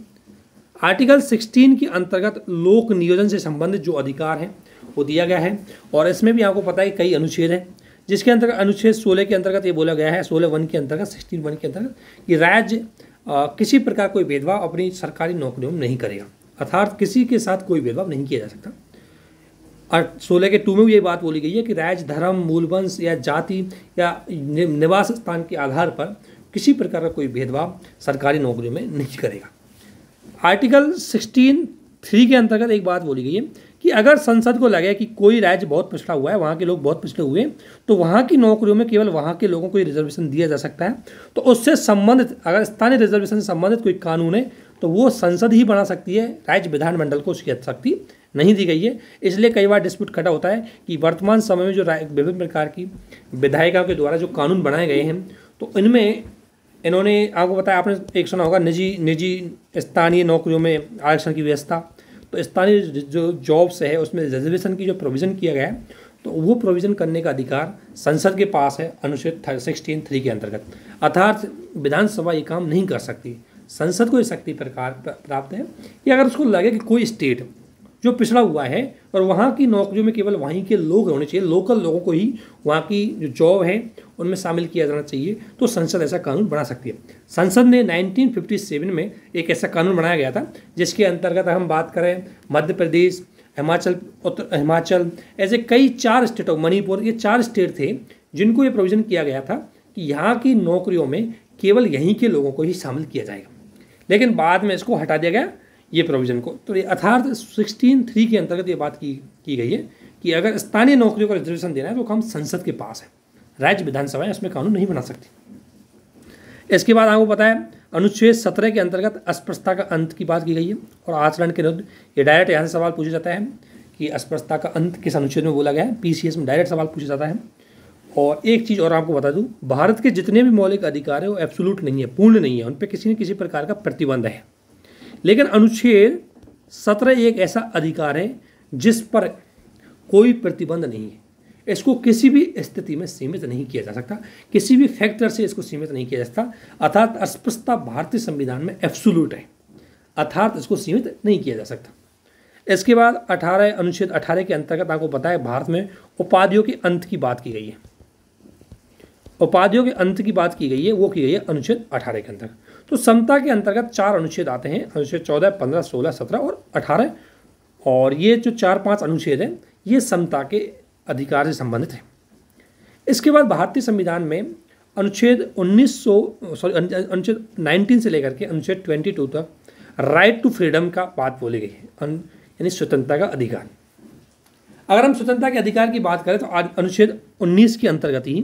आर्टिकल 16 के अंतर्गत लोक नियोजन से संबंधित जो अधिकार हैं वो दिया गया है और इसमें भी आपको पता है कई अनुच्छेद हैं जिसके अंतर्गत अनुच्छेद सोलह के अंतर्गत ये बोला गया है सोलह वन के अंतर्गत सिक्सटीन वन के अंतर्गत कि राज्य किसी प्रकार कोई भेदभाव अपनी सरकारी नौकरियों में नहीं करेगा अर्थात किसी के साथ कोई भेदभाव नहीं किया जा सकता और सोलह के टू में भी ये बात बोली गई है कि राज्य धर्म मूलवंश या जाति या निवास स्थान के आधार पर किसी प्रकार का कोई भेदभाव सरकारी नौकरियों में नहीं करेगा आर्टिकल सिक्सटीन थ्री के अंतर्गत एक बात बोली गई है कि अगर संसद को लगे कि कोई राज्य बहुत पिछड़ा हुआ है वहाँ के लोग बहुत पिछड़े हुए तो वहाँ की नौकरियों में केवल वहाँ के लोगों को रिजर्वेशन दिया जा सकता है तो उससे संबंधित अगर स्थानीय रिजर्वेशन से संबंधित कोई कानून है तो वो संसद ही बना सकती है राज्य विधानमंडल को उसकी शक्ति नहीं दी गई है इसलिए कई बार डिस्प्यूट खड़ा होता है कि वर्तमान समय में जो विभिन्न प्रकार की विधायिकाओं के द्वारा जो कानून बनाए गए हैं तो इनमें इन्होंने आपको बताया आपने एक सुना होगा निजी निजी स्थानीय नौकरियों में आरक्षण की व्यवस्था तो स्थानीय जो जॉब्स है उसमें रिजर्वेशन की जो प्रोविज़न किया गया है तो वो प्रोविज़न करने का अधिकार संसद के पास है अनुच्छेद सिक्सटीन थ्री के अंतर्गत अर्थात विधानसभा ये काम नहीं कर सकती संसद को ये शक्ति प्रकार प्राप्त है कि अगर उसको लगे कि कोई स्टेट जो पिछड़ा हुआ है और वहाँ की नौकरियों में केवल वहीं के लोग होने चाहिए लोकल लोगों को ही वहाँ की जो जॉब है उनमें शामिल किया जाना चाहिए तो संसद ऐसा कानून बना सकती है संसद ने 1957 में एक ऐसा कानून बनाया गया था जिसके अंतर्गत हम बात करें मध्य प्रदेश हिमाचल उत्तर हिमाचल ऐसे कई चार स्टेट ऑफ मणिपुर ये चार स्टेट थे जिनको ये प्रोविज़न किया गया था कि यहाँ की नौकरियों में केवल यहीं के लोगों को ही शामिल किया जाएगा लेकिन बाद में इसको हटा दिया गया ये प्रोविज़न को तो ये अर्थार्थ सिक्सटीन थ्री के अंतर्गत ये बात की की गई है कि अगर स्थानीय नौकरियों का रिजर्वेशन देना है तो काम संसद के पास है राज्य विधानसभा है उसमें कानून नहीं बना सकती इसके बाद आपको पता है अनुच्छेद सत्रह के अंतर्गत अस्पृश्यता का अंत की बात की गई है और आचरण के विरुद्ध ये डायरेक्ट यहाँ से सवाल पूछा जाता है कि अस्पृश्यता का अंत किस अनुच्छेद में बोला गया है पी में डायरेक्ट सवाल पूछा जाता है और एक चीज़ और आपको बता दूँ भारत के जितने भी मौलिक अधिकार है वो एब्सोलूट नहीं है पूर्ण नहीं है उन पर किसी न किसी प्रकार का प्रतिबंध है लेकिन अनुच्छेद सत्रह एक ऐसा अधिकार है जिस पर कोई प्रतिबंध नहीं है इसको किसी भी स्थिति में सीमित नहीं किया जा सकता किसी भी फैक्टर से इसको सीमित नहीं किया जा सकता अर्थात अस्पष्टता भारतीय संविधान में एब्सोल्यूट है अर्थात इसको सीमित नहीं किया जा सकता इसके बाद 18 अनुच्छेद 18 के अंतर्गत आपको बताया भारत में उपाधियों के अंत की बात की गई है उपाधियों के अंत की बात की गई है वो की गई है अनुच्छेद अठारह के अंतर्गत तो समता के अंतर्गत चार अनुच्छेद आते हैं अनुच्छेद चौदह पंद्रह सोलह सत्रह और अठारह और ये जो चार पाँच अनुच्छेद हैं ये समता के अधिकार से संबंधित हैं इसके बाद भारतीय संविधान में अनुच्छेद 1900 सॉरी अनुच्छेद 19 से लेकर के अनुच्छेद 22 तक राइट टू फ्रीडम का बात बोली गई है यानी स्वतंत्रता का अधिकार अगर हम स्वतंत्रता के अधिकार की बात करें तो आज अनुच्छेद 19 के अंतर्गत ही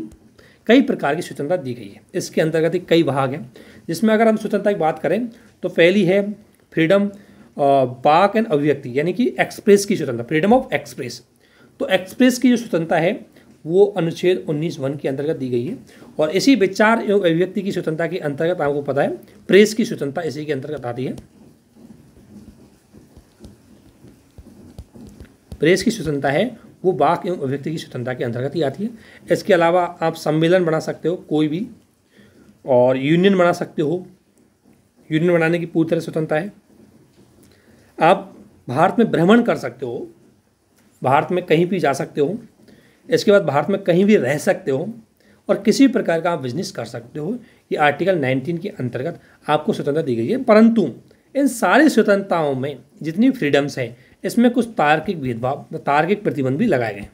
कई प्रकार की स्वतंत्रता दी गई है इसके अंतर्गत ही कई भाग हैं जिसमें अगर हम स्वतंत्रता की बात करें तो पहली है फ्रीडम बाक एंड अभिव्यक्ति यानी कि एक्सप्रेस की स्वतंत्रता फ्रीडम ऑफ एक्सप्रेस तो एक्सप्रेस की जो स्वतंत्रता है वो अनुच्छेद उन्नीस वन के अंतर्गत दी गई है और इसी विचार एवं अभिव्यक्ति की स्वतंत्रता के अंतर्गत आपको पता है प्रेस की स्वतंत्रता इसी के अंतर्गत आती है प्रेस की स्वतंत्रता है वो बाक एवं अभिव्यक्ति की स्वतंत्रता के अंतर्गत ही आती है इसके अलावा आप सम्मेलन बना सकते हो कोई भी और यूनियन बना सकते हो यूनियन बनाने की पूरी तरह स्वतंत्रता है आप भारत में भ्रमण कर सकते हो भारत में कहीं भी जा सकते हो इसके बाद भारत में कहीं भी रह सकते हो और किसी प्रकार का आप बिजनेस कर सकते हो ये आर्टिकल 19 के अंतर्गत आपको स्वतंत्रता दी गई है परंतु इन सारी स्वतंत्रताओं में जितनी फ्रीडम्स हैं इसमें कुछ तार्किक भेदभाव तार्किक प्रतिबंध भी लगाए गए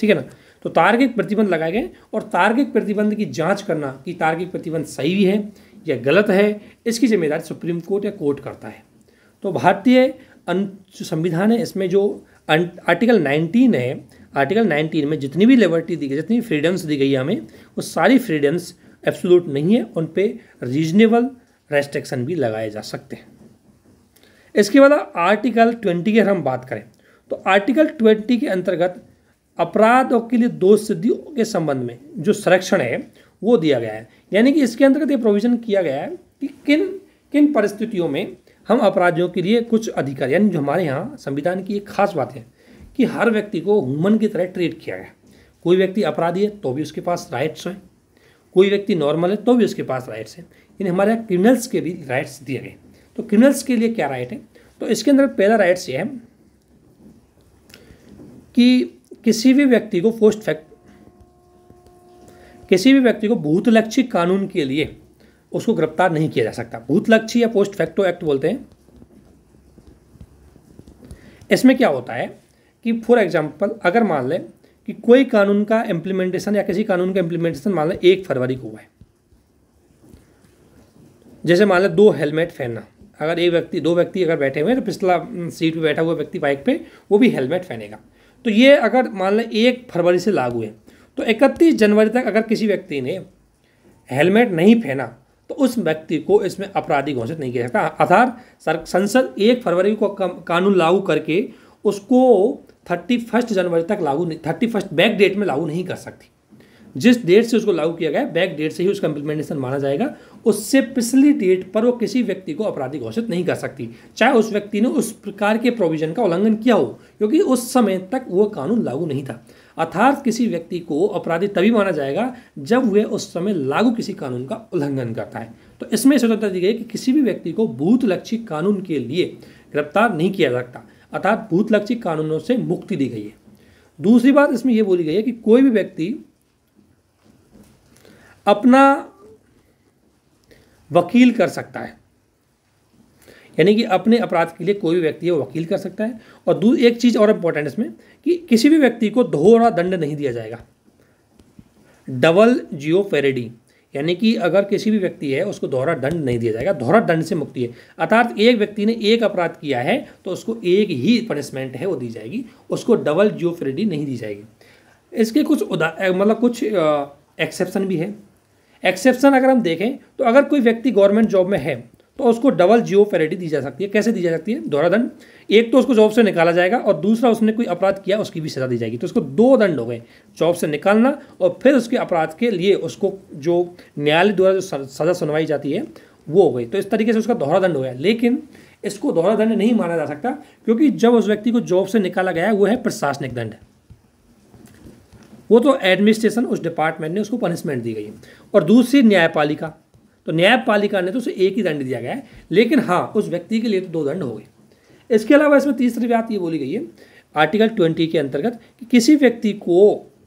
ठीक है ना तो तार्किक प्रतिबंध लगाए गए और तार्किक प्रतिबंध की जांच करना कि तार्किक प्रतिबंध सही भी है या गलत है इसकी जिम्मेदारी सुप्रीम कोर्ट या कोर्ट करता है तो भारतीय संविधान है इसमें जो आर्टिकल 19 है आर्टिकल 19 में जितनी भी लिबर्टी दी गई जितनी फ्रीडम्स दी गई हमें वो सारी फ्रीडम्स एब्सोलूट नहीं है उन पर रीजनेबल रेस्ट्रिक्शन भी लगाए जा सकते हैं इसके बाद आर्टिकल ट्वेंटी की अगर हम बात करें तो आर्टिकल ट्वेंटी के अंतर्गत अपराध और के लिए दोष सिद्धि के संबंध में जो संरक्षण है वो दिया गया है यानी कि इसके अंतर्गत ये प्रोविजन किया गया है कि किन किन परिस्थितियों में हम अपराधियों के लिए कुछ अधिकार यानी जो हमारे यहाँ संविधान की एक खास बात है कि हर व्यक्ति को हुमन की तरह ट्रीट किया गया कोई व्यक्ति अपराधी है तो भी उसके पास राइट्स हैं कोई व्यक्ति नॉर्मल है तो भी उसके पास राइट्स हैं यानी हमारे यहाँ क्रिमिनल्स के भी राइट्स दिए गए तो क्रिमिनल्स के लिए क्या राइट है तो इसके अंदर पहला राइट्स ये है कि किसी भी व्यक्ति को पोस्ट फैक्ट किसी भी व्यक्ति को भूतलक्षी कानून के लिए उसको गिरफ्तार नहीं किया जा सकता भूतलक्षी या पोस्ट फैक्टो एक्ट बोलते हैं इसमें क्या होता है कि फॉर एग्जाम्पल अगर मान लें कि कोई कानून का इंप्लीमेंटेशन या किसी कानून का इंप्लीमेंटेशन मान लें एक फरवरी को हुआ है जैसे मान लें दो हेलमेट पहनना अगर एक व्यक्ति दो व्यक्ति अगर बैठे हुए हैं तो पिछला सीट पे बैठा हुआ व्यक्ति बाइक पे वो भी हेलमेट पहनेगा तो ये अगर मान लें एक फरवरी से लागू है तो इकतीस जनवरी तक अगर किसी व्यक्ति ने हेलमेट नहीं पहना तो उस व्यक्ति को इसमें अपराधी घोषित नहीं किया सकता अर्थात संसद एक फरवरी को कानून लागू करके उसको थर्टी फर्स्ट जनवरी तक लागू नहीं थर्टी फर्स्ट बैक डेट में लागू नहीं कर सकती जिस डेट से उसको लागू किया गया बैक डेट से ही उसका इम्प्लीमेंटेशन माना जाएगा उससे पिछली डेट पर वो किसी व्यक्ति को अपराधी घोषित नहीं कर सकती चाहे उस व्यक्ति ने उस प्रकार के प्रोविजन का उल्लंघन किया हो क्योंकि उस समय तक वो कानून लागू नहीं था अर्थात किसी व्यक्ति को अपराधी तभी माना जाएगा जब वह उस समय लागू किसी कानून का उल्लंघन करता है तो इसमें स्वतंत्रता दी गई कि किसी भी व्यक्ति को भूतलक्षी कानून के लिए गिरफ्तार नहीं किया जा सकता अर्थात भूतलक्षी कानूनों से मुक्ति दी गई है दूसरी बात इसमें यह बोली गई है कि कोई भी व्यक्ति अपना वकील कर सकता है यानी कि अपने अपराध के लिए कोई भी व्यक्ति है वो वकील कर सकता है और दू एक चीज़ और इम्पोर्टेंट इसमें कि किसी भी व्यक्ति को दोहरा दंड नहीं दिया जाएगा डबल जियो फेरेडी यानी कि अगर किसी भी व्यक्ति है उसको दोहरा दंड नहीं दिया जाएगा दोहरा दंड से मुक्ति है अर्थात एक व्यक्ति ने एक अपराध किया है तो उसको एक ही पनिशमेंट है वो दी जाएगी उसको डबल जियो फेरेडी नहीं दी जाएगी इसके कुछ उदा मतलब कुछ एक्सेप्शन भी है एक्सेप्शन अगर हम देखें तो अगर कोई व्यक्ति गवर्नमेंट जॉब में है तो उसको डबल जियो पेरेटी दी जा सकती है कैसे दी जा सकती है दोहरा दंड एक तो उसको जॉब से निकाला जाएगा और दूसरा उसने कोई अपराध किया उसकी भी सजा दी जाएगी तो उसको दो दंड हो गए जॉब से निकालना और फिर उसके अपराध के लिए उसको जो न्यायालय द्वारा जो सजा सुनवाई जाती है वो हो गई तो इस तरीके से उसका दोहरा दंड हो गया लेकिन इसको दोहरा दंड नहीं माना जा सकता क्योंकि जब उस व्यक्ति को जॉब से निकाला गया है वो है प्रशासनिक दंड वो तो एडमिनिस्ट्रेशन उस डिपार्टमेंट ने उसको पनिशमेंट दी गई है और दूसरी न्यायपालिका तो न्यायपालिका ने तो उसे एक ही दंड दिया गया है लेकिन हाँ उस व्यक्ति के लिए तो दो दंड हो गए इसके अलावा इसमें तीसरी बात ये बोली गई है आर्टिकल ट्वेंटी के अंतर्गत कि किसी व्यक्ति को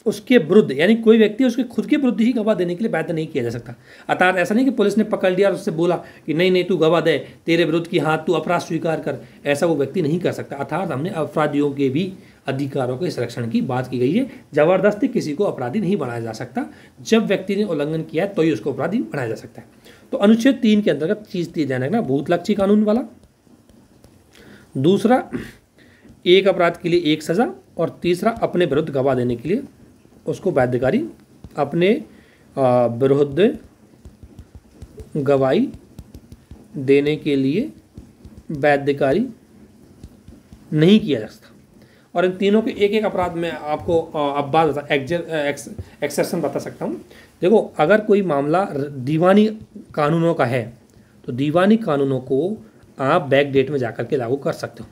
उसके विरुद्ध यानी कोई व्यक्ति उसके खुद के विरुद्ध ही गवाह देने के लिए बाध्य नहीं किया जा सकता अर्थात ऐसा नहीं कि पुलिस ने पकड़ लिया और उससे बोला कि नहीं नहीं तू गवाह दे तेरे विरुद्ध की हाँ तू अपराध स्वीकार कर ऐसा वो व्यक्ति नहीं कर सकता अर्थात हमने अपराधियों के भी अधिकारों के संरक्षण की बात की गई है जबरदस्ती किसी को अपराधी नहीं बनाया जा सकता जब व्यक्ति ने उल्लंघन किया है तो ही उसको अपराधी बनाया जा सकता है तो अनुच्छेद तीन के अंतर्गत चीज दिए जाने का भूत लक्ष्य कानून वाला दूसरा एक अपराध के लिए एक सज़ा और तीसरा अपने विरुद्ध गवाह देने के लिए उसको बाध्यकारी अपने विरुद्ध गवाही देने के लिए बाध्यकारी नहीं किया जा सकता और इन तीनों के एक एक अपराध में आपको अब बात बता एक्सेप्शन बता सकता हूँ देखो अगर कोई मामला दीवानी कानूनों का है तो दीवानी कानूनों को आप बैक डेट में जाकर के लागू कर सकते हो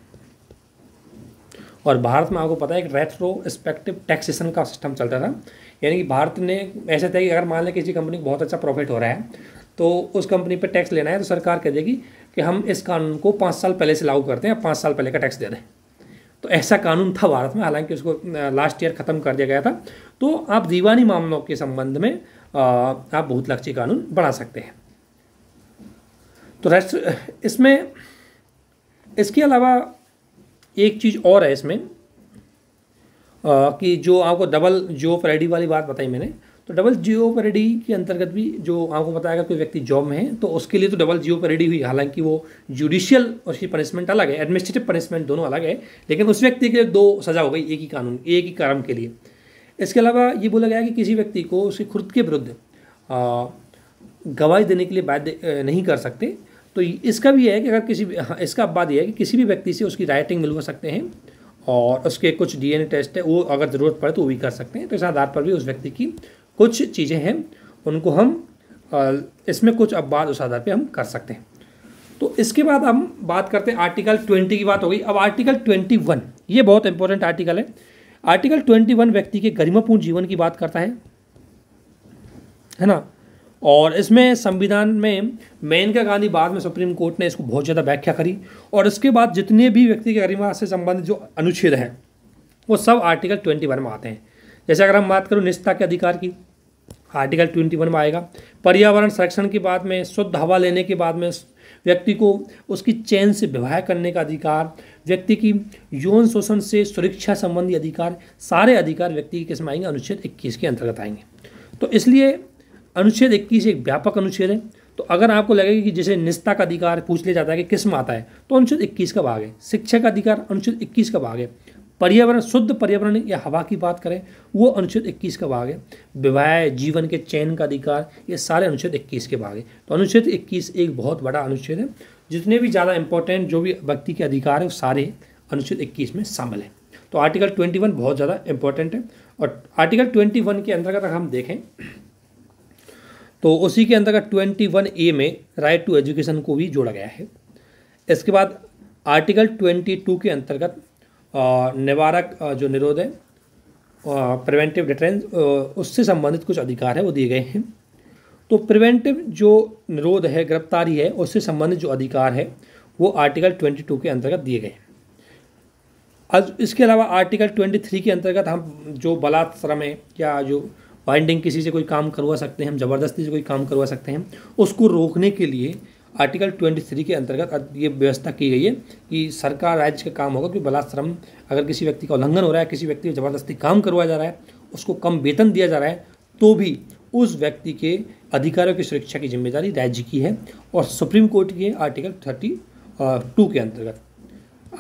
और भारत में आपको पता है एक रेट्रोस्पेक्टिव टैक्सेशन का सिस्टम चलता था यानी कि भारत ने ऐसे था कि अगर मान लें किसी कंपनी को बहुत अच्छा प्रॉफिट हो रहा है तो उस कंपनी पर टैक्स लेना है तो सरकार कह देगी कि हम इस कानून को पाँच साल पहले से लागू करते हैं पाँच साल पहले का टैक्स दे दें तो ऐसा कानून था भारत में हालांकि उसको लास्ट ईयर ख़त्म कर दिया गया था तो आप दीवानी मामलों के संबंध में आप बहुत लक्ष्य कानून बढ़ा सकते हैं तो राष्ट्र इसमें इसके अलावा एक चीज़ और है इसमें कि जो आपको डबल जो फ्राइडी वाली बात बताई मैंने तो डबल जियो पैरडी के अंतर्गत भी जो आपको बताया कोई व्यक्ति जॉब में है तो उसके लिए तो डबल जियो पैरडी हुई हालांकि वो जुडिशियल और उसकी पनिशमेंट अलग है एडमिनिस्ट्रेटिव पनिशमेंट दोनों अलग है लेकिन उस व्यक्ति के लिए दो सजा हो गई एक ही कानून एक ही कर्म के लिए इसके अलावा ये बोला गया कि किसी व्यक्ति को उसके खुद के विरुद्ध गवाही देने के लिए बाध्य नहीं कर सकते तो इसका भी है कि अगर किसी हाँ, इसका बात यह है कि किसी भी व्यक्ति से उसकी राइटिंग मिलवा सकते हैं और उसके कुछ डीएनए टेस्ट है वो अगर ज़रूरत पड़े तो वो भी कर सकते हैं तो इस आधार पर भी उस व्यक्ति की कुछ चीज़ें हैं उनको हम इसमें कुछ अब बात उस आधार पर हम कर सकते हैं तो इसके बाद हम बात करते हैं आर्टिकल ट्वेंटी की बात हो गई अब आर्टिकल ट्वेंटी वन ये बहुत इंपॉर्टेंट आर्टिकल है आर्टिकल ट्वेंटी वन व्यक्ति के गरिमापूर्ण जीवन की बात करता है है ना और इसमें संविधान में मेनका गांधी बाद में सुप्रीम कोर्ट ने इसको बहुत ज़्यादा व्याख्या करी और इसके बाद जितने भी व्यक्ति के गरिमा से संबंधित जो अनुच्छेद हैं वो सब आर्टिकल ट्वेंटी वन में आते हैं जैसे अगर हम बात करूँ निष्ठा के अधिकार की आर्टिकल ट्वेंटी वन में आएगा पर्यावरण संरक्षण के बाद में शुद्ध हवा लेने के बाद में व्यक्ति को उसकी चैन से विवाह करने का अधिकार व्यक्ति की यौन शोषण से सुरक्षा संबंधी अधिकार सारे अधिकार व्यक्ति की किस्म आएंगे अनुच्छेद इक्कीस के अंतर्गत आएंगे तो इसलिए अनुच्छेद इक्कीस एक व्यापक अनुच्छेद है तो अगर आपको लगेगा कि जैसे निष्ठा का अधिकार पूछ लिया जाता है कि किस्म आता है तो अनुच्छेद इक्कीस का भाग है शिक्षा का अधिकार अनुच्छेद इक्कीस का भाग है पर्यावरण शुद्ध पर्यावरण या हवा की बात करें वो अनुच्छेद 21 का भाग है विवाह जीवन के चयन का अधिकार ये सारे अनुच्छेद 21 के भाग है तो अनुच्छेद 21 एक बहुत बड़ा अनुच्छेद है जितने भी ज़्यादा इंपॉर्टेंट जो भी व्यक्ति के अधिकार है वो सारे अनुच्छेद इक्कीस में शामिल हैं तो आर्टिकल ट्वेंटी वन बहुत ज़्यादा इंपॉर्टेंट है और आर्टिकल ट्वेंटी वन के अंतर्गत अगर हम देखें तो उसी के अंतर्गत ट्वेंटी वन ए में राइट टू एजुकेशन को भी जोड़ा गया है इसके बाद आर्टिकल ट्वेंटी टू के अंतर्गत निवारक जो निरोध है प्रिवेंटिव डिटरेंस उससे संबंधित कुछ अधिकार है वो दिए गए हैं तो प्रिवेंटिव जो निरोध है गिरफ्तारी है उससे संबंधित जो अधिकार है वो आर्टिकल 22 के अंतर्गत दिए गए हैं इसके अलावा आर्टिकल 23 के अंतर्गत हम जो बलात्श्रम है या जो बाइंडिंग किसी से कोई काम करवा सकते हैं हम ज़बरदस्ती से कोई काम करवा सकते हैं उसको रोकने के लिए आर्टिकल 23 के अंतर्गत ये व्यवस्था की गई है कि सरकार राज्य का काम होगा कि बलाश्रम अगर किसी व्यक्ति का उल्लंघन हो रहा है किसी व्यक्ति को ज़बरदस्ती काम करवाया जा रहा है उसको कम वेतन दिया जा रहा है तो भी उस व्यक्ति के अधिकारों की सुरक्षा की जिम्मेदारी राज्य की है और सुप्रीम कोर्ट के आर्टिकल थर्टी टू के अंतर्गत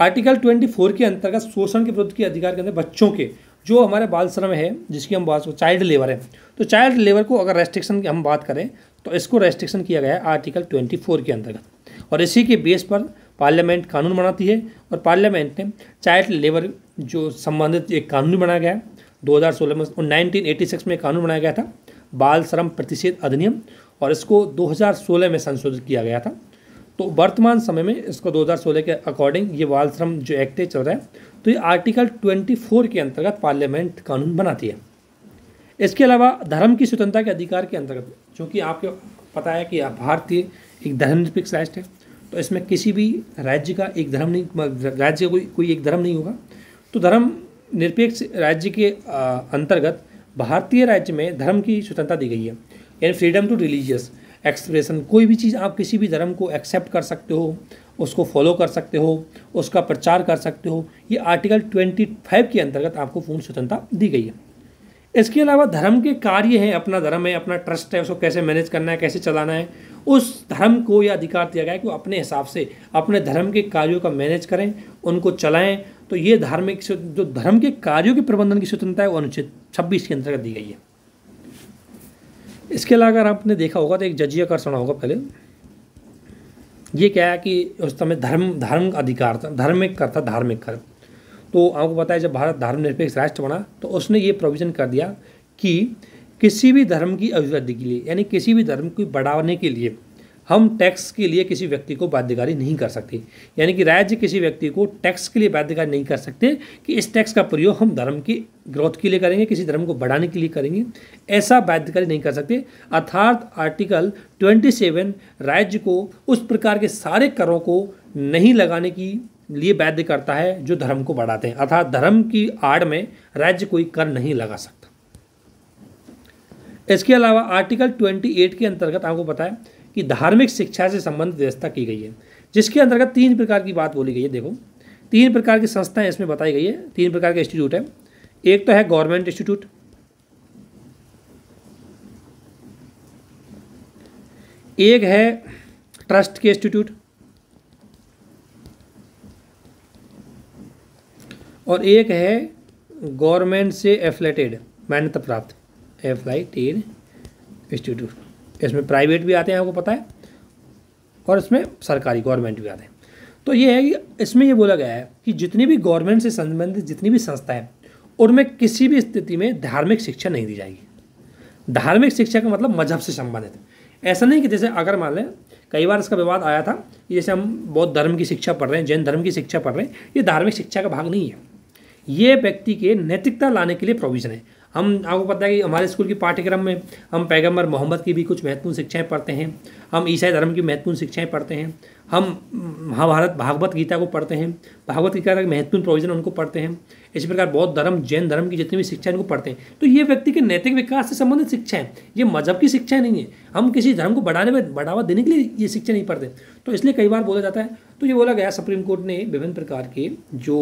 आर्टिकल ट्वेंटी फोर के अंतर्गत शोषण के विरुद्ध के अधिकार के अंदर बच्चों के जो हमारे बाल श्रम है जिसकी हम बात चाइल्ड लेबर है तो चाइल्ड लेबर को अगर रेस्ट्रिक्शन की हम बात करें तो इसको रेस्ट्रिक्शन किया गया है आर्टिकल 24 के अंतर्गत और इसी के बेस पर पार्लियामेंट कानून बनाती है और पार्लियामेंट ने चाइल्ड लेबर जो संबंधित एक कानून बनाया गया है सोलह में एटी सिक्स में कानून बनाया गया था बाल श्रम प्रतिषेध अधिनियम और इसको सोलह में संशोधित किया गया था तो वर्तमान समय में इसको 2016 के अकॉर्डिंग ये बाल श्रम जो एक्ट है चल रहा है तो ये आर्टिकल 24 के अंतर्गत पार्लियामेंट कानून बनाती है इसके अलावा धर्म की स्वतंत्रता के अधिकार के अंतर्गत चूँकि आपको पता है कि आप भारतीय एक धर्मनिरपेक्ष राष्ट्र है तो इसमें किसी भी राज्य का एक धर्म नहीं राज्य का कोई कोई एक धर्म नहीं होगा तो धर्म निरपेक्ष राज्य के अंतर्गत भारतीय राज्य में धर्म की स्वतंत्रता दी गई है यानी फ्रीडम टू रिलीजियस एक्सप्रेशन कोई भी चीज़ आप किसी भी धर्म को एक्सेप्ट कर सकते हो उसको फॉलो कर सकते हो उसका प्रचार कर सकते हो ये आर्टिकल 25 के अंतर्गत आपको पूर्ण स्वतंत्रता दी गई है इसके अलावा धर्म के कार्य हैं अपना धर्म है अपना ट्रस्ट है उसको कैसे मैनेज करना है कैसे चलाना है उस धर्म को यह अधिकार दिया गया है कि वो अपने हिसाब से अपने धर्म के कार्यों का मैनेज करें उनको चलाएं तो ये धार्मिक जो धर्म के कार्यों के प्रबंधन की स्वतंत्रता है वो अनुच्छेद छब्बीस के अंतर्गत दी गई है इसके अलावा अगर आपने देखा होगा तो एक जजिया कर सुना होगा पहले ये क्या है कि उस समय धर्म धर्म अधिकार था धार्मिक कर था धार्मिक कर तो आपको पता है जब भारत धर्मनिरपेक्ष राष्ट्र बना तो उसने ये प्रोविज़न कर दिया कि किसी भी धर्म की अभिवृद्धि के लिए यानी किसी भी धर्म को बढ़ाने के लिए हम टैक्स के लिए किसी व्यक्ति को बाध्यकारी नहीं कर सकते यानी कि राज्य किसी व्यक्ति को टैक्स के लिए बाध्यकारी नहीं कर सकते कि इस टैक्स का प्रयोग हम धर्म की ग्रोथ के लिए करेंगे किसी धर्म को बढ़ाने के लिए करेंगे ऐसा बाध्यकारी नहीं कर सकते अर्थात आर्टिकल 27 राज्य को उस प्रकार के सारे करों को नहीं लगाने की लिए बाध्य करता है जो धर्म को बढ़ाते हैं अर्थात धर्म की आड़ में राज्य कोई कर नहीं लगा सकता इसके अलावा आर्टिकल 28 के अंतर्गत आपको बताया कि धार्मिक शिक्षा से संबंधित व्यवस्था की गई है जिसके अंतर्गत तीन प्रकार की बात बोली गई है देखो तीन प्रकार की संस्थाएं इसमें बताई गई है तीन प्रकार के इंस्टीट्यूट है एक तो है गवर्नमेंट इंस्टीट्यूट एक है ट्रस्ट के इंस्टीट्यूट और एक है गवर्नमेंट से एफलेटेड मान्यता प्राप्त एफलाइटेड इंस्टीट्यूट इसमें प्राइवेट भी आते हैं आपको पता है और इसमें सरकारी गवर्नमेंट भी आते हैं तो ये है कि इसमें ये बोला गया है कि जितनी भी गवर्नमेंट से संबंधित जितनी भी संस्था है उनमें किसी भी स्थिति में धार्मिक शिक्षा नहीं दी जाएगी धार्मिक शिक्षा का मतलब मजहब से संबंधित ऐसा नहीं कि जैसे अगर मान लें कई बार इसका विवाद आया था कि जैसे हम बौद्ध धर्म की शिक्षा पढ़ रहे हैं जैन धर्म की शिक्षा पढ़ रहे हैं ये धार्मिक शिक्षा का भाग नहीं है ये व्यक्ति के नैतिकता लाने के लिए प्रोविज़न है हम आपको पता है कि हमारे स्कूल के पाठ्यक्रम में हम पैगम्बर मोहम्मद की भी कुछ महत्वपूर्ण शिक्षाएँ पढ़ते हैं हम ईसाई धर्म की महत्वपूर्ण शिक्षाएं पढ़ते हैं हम महाभारत भागवत गीता को पढ़ते हैं भागवत गीता का महत्वपूर्ण प्रोविजन उनको पढ़ते हैं इसी प्रकार बौद्ध धर्म जैन धर्म की जितनी भी शिक्षा उनको पढ़ते हैं तो ये व्यक्ति के नैतिक विकास से संबंधित शिक्षा है ये मजहब की शिक्षा नहीं है हम किसी धर्म को बढ़ाने में बढ़ावा देने के लिए ये शिक्षा नहीं पढ़ते तो इसलिए कई बार बोला जाता है तो ये बोला गया सुप्रीम कोर्ट ने विभिन्न प्रकार के जो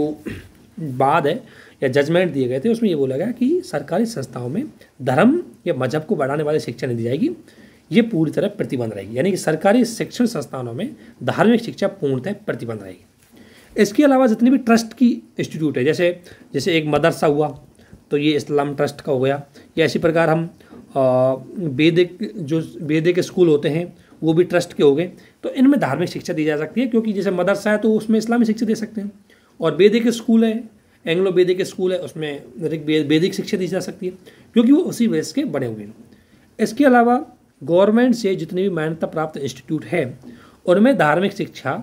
बाद है या जजमेंट दिए गए थे उसमें ये बोला गया कि सरकारी संस्थाओं में धर्म या मजहब को बढ़ाने वाली शिक्षा नहीं दी जाएगी ये पूरी तरह प्रतिबंध रहेगी यानी कि सरकारी शिक्षण संस्थानों में धार्मिक शिक्षा पूर्णतः प्रतिबंध रहेगी इसके अलावा जितने भी ट्रस्ट की इंस्टीट्यूट है जैसे जैसे एक मदरसा हुआ तो ये इस्लाम ट्रस्ट का हो गया या इसी प्रकार हम वेदिक जो वेदिक स्कूल होते हैं वो भी ट्रस्ट के हो गए तो इनमें धार्मिक शिक्षा दी जा सकती है क्योंकि जैसे मदरसा है तो उसमें इस्लामी शिक्षा दे सकते हैं और वेदिक स्कूल है एंग्लो वैदिक स्कूल है उसमें ऋग वैदिक शिक्षा दी जा सकती है क्योंकि वो उसी वेस के बने हुए हैं इसके अलावा गवर्नमेंट से जितने भी मान्यता प्राप्त इंस्टीट्यूट है उनमें धार्मिक शिक्षा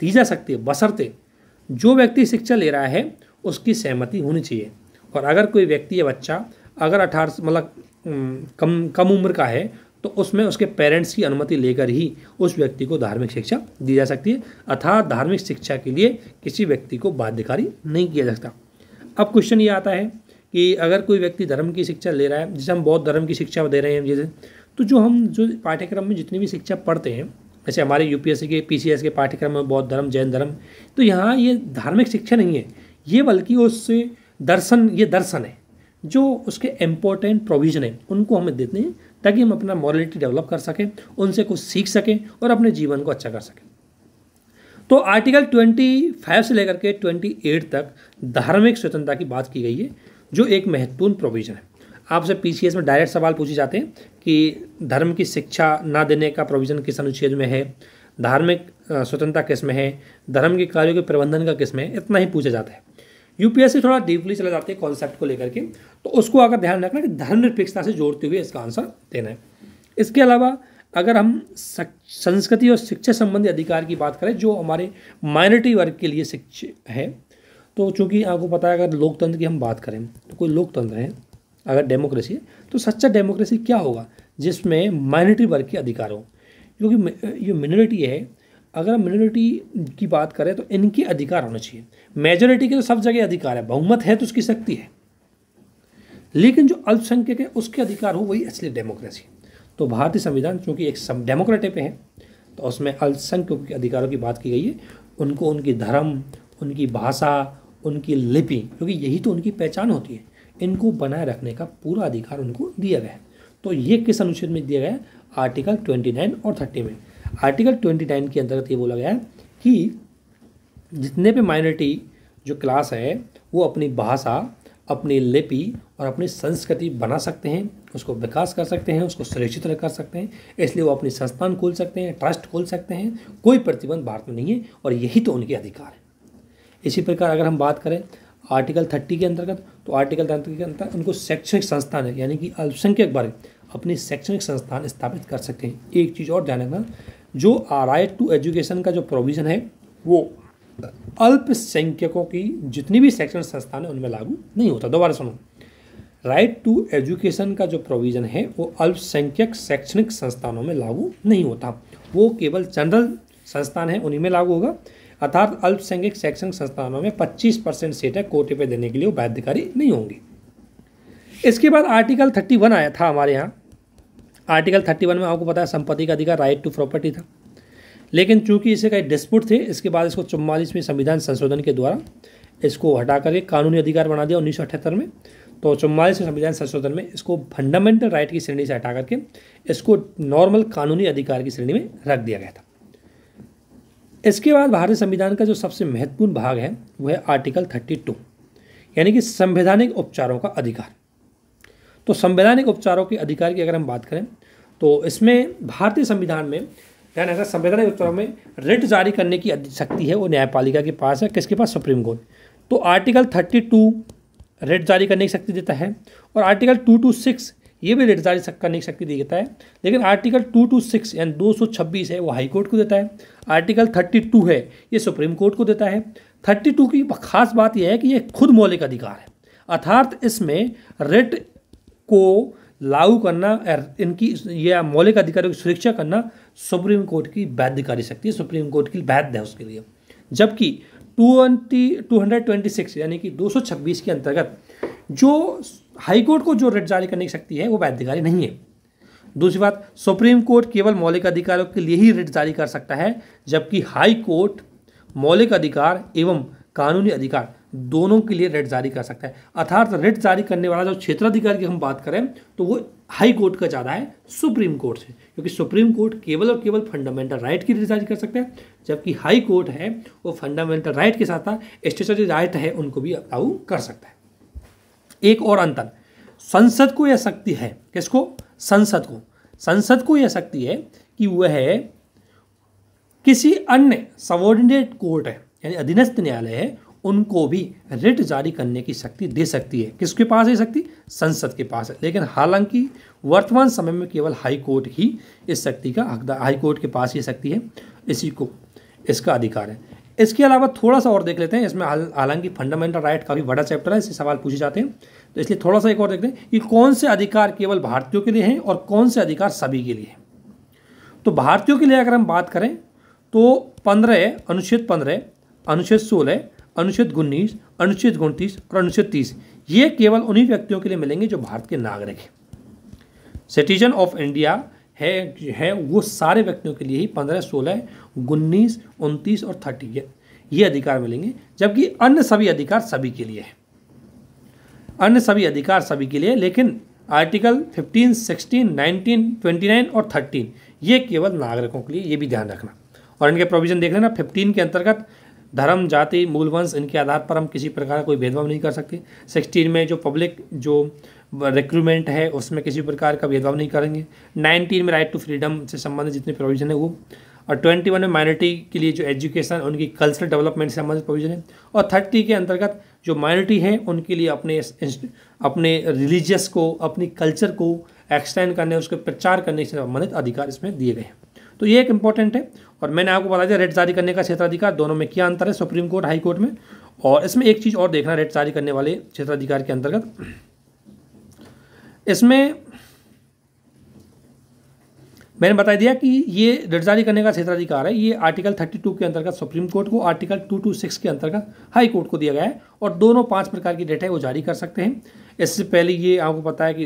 दी जा सकती है बसरते जो व्यक्ति शिक्षा ले रहा है उसकी सहमति होनी चाहिए और अगर कोई व्यक्ति या बच्चा अगर अठारह मतलब कम कम उम्र का है तो उसमें उसके पेरेंट्स की अनुमति लेकर ही उस व्यक्ति को धार्मिक शिक्षा दी जा सकती है अर्थात धार्मिक शिक्षा के लिए किसी व्यक्ति को बाध्यकारी नहीं किया जा सकता अब क्वेश्चन ये आता है कि अगर कोई व्यक्ति धर्म की शिक्षा ले रहा है जैसे हम बौद्ध धर्म की शिक्षा दे रहे हैं जैसे तो जो हम जो पाठ्यक्रम में जितनी भी शिक्षा पढ़ते हैं जैसे हमारे यू के पी के पाठ्यक्रम में बौद्ध धर्म जैन धर्म तो यहाँ ये धार्मिक शिक्षा नहीं है ये बल्कि उससे दर्शन ये दर्शन है जो उसके इम्पोर्टेंट प्रोविजन है उनको हमें देते हैं ताकि हम अपना मॉरलिटी डेवलप कर सकें उनसे कुछ सीख सकें और अपने जीवन को अच्छा कर सकें तो आर्टिकल 25 से लेकर के 28 तक धार्मिक स्वतंत्रता की बात की गई है जो एक महत्वपूर्ण प्रोविजन है आपसे एस में डायरेक्ट सवाल पूछे जाते हैं कि धर्म की शिक्षा ना देने का प्रोविज़न किस अनुच्छेद में है धार्मिक स्वतंत्रता किस में है धर्म के कार्यों के प्रबंधन का किस में है इतना ही पूछा जाता है यूपीएससी थोड़ा डीपली चला जाते हैं कॉन्सेप्ट को लेकर के तो उसको अगर ध्यान रखना कि धर्म निरपेक्षता से जोड़ते हुए इसका आंसर देना है इसके अलावा अगर हम संस्कृति और शिक्षा संबंधी अधिकार की बात करें जो हमारे माइनॉरिटी वर्ग के लिए शिक्षा है तो चूँकि आपको पता है अगर लोकतंत्र की हम बात करें तो कोई लोकतंत्र है अगर डेमोक्रेसी है तो सच्चा डेमोक्रेसी क्या होगा जिसमें माइनॉरिटी वर्ग के अधिकार हो क्योंकि ये मिनोरिटी है अगर हम मिनोरिटी की बात करें तो इनके अधिकार होने चाहिए मेजोरिटी के तो सब जगह अधिकार है बहुमत है तो उसकी शक्ति है लेकिन जो अल्पसंख्यक है उसके अधिकार हो वही असली डेमोक्रेसी तो भारतीय संविधान चूँकि एक डेमोक्रेटिक पे है तो उसमें अल्पसंख्यक अधिकारों की बात की गई है उनको उनकी धर्म उनकी भाषा उनकी लिपि क्योंकि यही तो उनकी पहचान होती है इनको बनाए रखने का पूरा अधिकार उनको दिया गया है तो ये किस अनुच्छेद में दिया गया है आर्टिकल नाइन और थर्टी में आर्टिकल ट्वेंटी नाइन के अंतर्गत ये बोला गया है कि जितने भी माइनॉरिटी जो क्लास है वो अपनी भाषा अपनी लिपि और अपनी संस्कृति बना सकते हैं उसको विकास कर सकते हैं उसको सुरक्षित कर सकते हैं इसलिए वो अपने संस्थान खोल सकते हैं ट्रस्ट खोल सकते हैं कोई प्रतिबंध भारत में नहीं है और यही तो उनके अधिकार है इसी प्रकार अगर हम बात करें आर्टिकल थर्टी के अंतर्गत तो आर्टिकल थर्टी के अंतर्गत उनको शैक्षणिक संस्थान है यानी कि अल्पसंख्यक वर्ग अपने शैक्षणिक संस्थान स्थापित कर सकते हैं एक चीज़ और ध्यान रखना जो राइट टू एजुकेशन का जो प्रोविज़न है वो अल्पसंख्यकों की जितनी भी शैक्षणिक संस्थान है उनमें लागू नहीं होता दोबारा सुनो राइट टू एजुकेशन का जो प्रोविज़न है वो अल्पसंख्यक शैक्षणिक संस्थानों में लागू नहीं होता वो केवल जनरल संस्थान है उन्हीं में लागू होगा अर्थात अल्पसंख्यक शैक्षणिक संस्थानों में 25 परसेंट सीटें कोटे पे देने के लिए बाध्यकारी नहीं होंगी इसके बाद आर्टिकल 31 आया था हमारे यहाँ आर्टिकल 31 में आपको पता है संपत्ति का अधिकार राइट टू प्रॉपर्टी था लेकिन चूंकि इसे कई डिस्प्यूट थे इसके बाद इसको चुम्बालीसवीं संविधान संशोधन के द्वारा इसको हटा करके कानूनी अधिकार बना दिया उन्नीस में तो चौवालीसवें संविधान संशोधन में इसको फंडामेंटल राइट की श्रेणी से हटा करके इसको नॉर्मल कानूनी अधिकार की श्रेणी में रख दिया गया था इसके बाद भारतीय संविधान का जो सबसे महत्वपूर्ण भाग है वह है आर्टिकल थर्टी टू यानी कि संवैधानिक उपचारों का अधिकार तो संवैधानिक उपचारों के अधिकार की अगर हम बात करें तो इसमें भारतीय संविधान में ध्यान रखना संवैधानिक उपचारों में रिट जारी करने की शक्ति है वो न्यायपालिका के पास है किसके पास सुप्रीम कोर्ट तो आर्टिकल थर्टी टू रेट जारी करने की शक्ति देता है और आर्टिकल टू टू सिक्स ये भी रेट जारी करने की शक्ति देता है लेकिन आर्टिकल टू टू सिक्स यानी दो सौ छब्बीस है वो हाई कोर्ट को देता है आर्टिकल थर्टी टू है ये सुप्रीम कोर्ट को देता है थर्टी टू की खास बात यह है कि ये खुद मौलिक अधिकार है अर्थात इसमें रेट को लागू करना इनकी या मौलिक अधिकारों की सुरक्षा करना सुप्रीम कोर्ट की वैध कार्य शक्ति है सुप्रीम कोर्ट की वैध है उसके लिए जबकि twenty two hundred twenty six यानी कि दो सौ छब्बीस के अंतर्गत जो हाई कोर्ट को जो रिट जारी करने की शक्ति है वो वैधिकारी नहीं है दूसरी बात सुप्रीम कोर्ट केवल मौलिक अधिकारों के लिए ही रिट जारी कर सकता है जबकि हाई कोर्ट मौलिक अधिकार एवं कानूनी अधिकार दोनों के लिए रिट जारी कर सकता है अर्थात रिट जारी करने वाला जो क्षेत्राधिकार की हम बात करें तो वो हाई कोर्ट का ज़्यादा है सुप्रीम कोर्ट से क्योंकि सुप्रीम कोर्ट केवल और केवल फंडामेंटल राइट की रिसर्च कर सकते हैं जबकि हाई कोर्ट है वो फंडामेंटल राइट के साथ साथ स्टेचरी राइट है उनको भी अलाउ कर सकता है एक और अंतर संसद को यह शक्ति है किसको संसद को संसद को यह शक्ति है कि वह किसी अन्य सबॉर्डिनेट कोर्ट है यानी अधीनस्थ न्यायालय है उनको भी रिट जारी करने की शक्ति दे सकती है किसके पास है शक्ति संसद के पास है लेकिन हालांकि वर्तमान समय में केवल हाई कोर्ट ही इस शक्ति का हकदार हाई कोर्ट के पास ये शक्ति है इसी को इसका अधिकार है इसके अलावा थोड़ा सा और देख लेते हैं इसमें हालांकि फंडामेंटल राइट काफ़ी बड़ा चैप्टर है इससे सवाल पूछे जाते हैं तो इसलिए थोड़ा सा एक और देखते हैं कि कौन से अधिकार केवल भारतीयों के लिए हैं और कौन से अधिकार सभी के लिए हैं तो भारतीयों के लिए अगर हम बात करें तो पंद्रह अनुच्छेद पंद्रह अनुच्छेद सोलह अनुच्छेद उन्नीस अनुच्छेद उनतीस और अनुच्छेद तीस ये केवल उन्हीं व्यक्तियों के लिए मिलेंगे जो भारत के नागरिक हैं सिटीजन ऑफ इंडिया है है वो सारे व्यक्तियों के लिए ही पंद्रह सोलह उन्नीस उनतीस और थर्टी ये ये अधिकार मिलेंगे जबकि अन्य सभी अधिकार सभी के लिए है अन्य सभी अधिकार सभी के लिए लेकिन आर्टिकल 15, 16, 19, 29 और 13 ये केवल नागरिकों के लिए ये भी ध्यान रखना और इनके प्रोविज़न देख लेना 15 के अंतर्गत धर्म जाति मूलवंश इनके आधार पर हम किसी प्रकार का कोई भेदभाव नहीं कर सकते सिक्सटीन में जो पब्लिक जो रिक्रूटमेंट है उसमें किसी प्रकार का भेदभाव नहीं करेंगे नाइनटीन में राइट टू फ्रीडम से संबंधित जितने प्रोविजन है वो और ट्वेंटी वन में माइनॉरिटी के लिए जो एजुकेशन उनकी कल्चरल डेवलपमेंट से संबंधित प्रोविजन है और थर्टी के अंतर्गत जो माइनॉरिटी है उनके लिए अपने अपने रिलीजियस को अपनी कल्चर को एक्सटेंड करने उसके प्रचार करने से संबंधित अधिकार इसमें दिए गए हैं तो ये एक इंपॉर्टेंट है और मैंने आपको बता दिया रेट जारी करने का क्षेत्राधिकार दोनों में क्या अंतर है सुप्रीम कोर्ट हाई कोर्ट में और इसमें एक चीज़ और देखना रेट जारी करने वाले क्षेत्राधिकार के अंतर्गत इसमें मैंने बता दिया कि ये रेट जारी करने का क्षेत्राधिकार है ये आर्टिकल 32 के अंतर्गत सुप्रीम कोर्ट को आर्टिकल 226 के अंतर्गत हाई कोर्ट को दिया गया है और दोनों पांच प्रकार की डेटा है वो जारी कर सकते हैं इससे पहले ये आपको पता है कि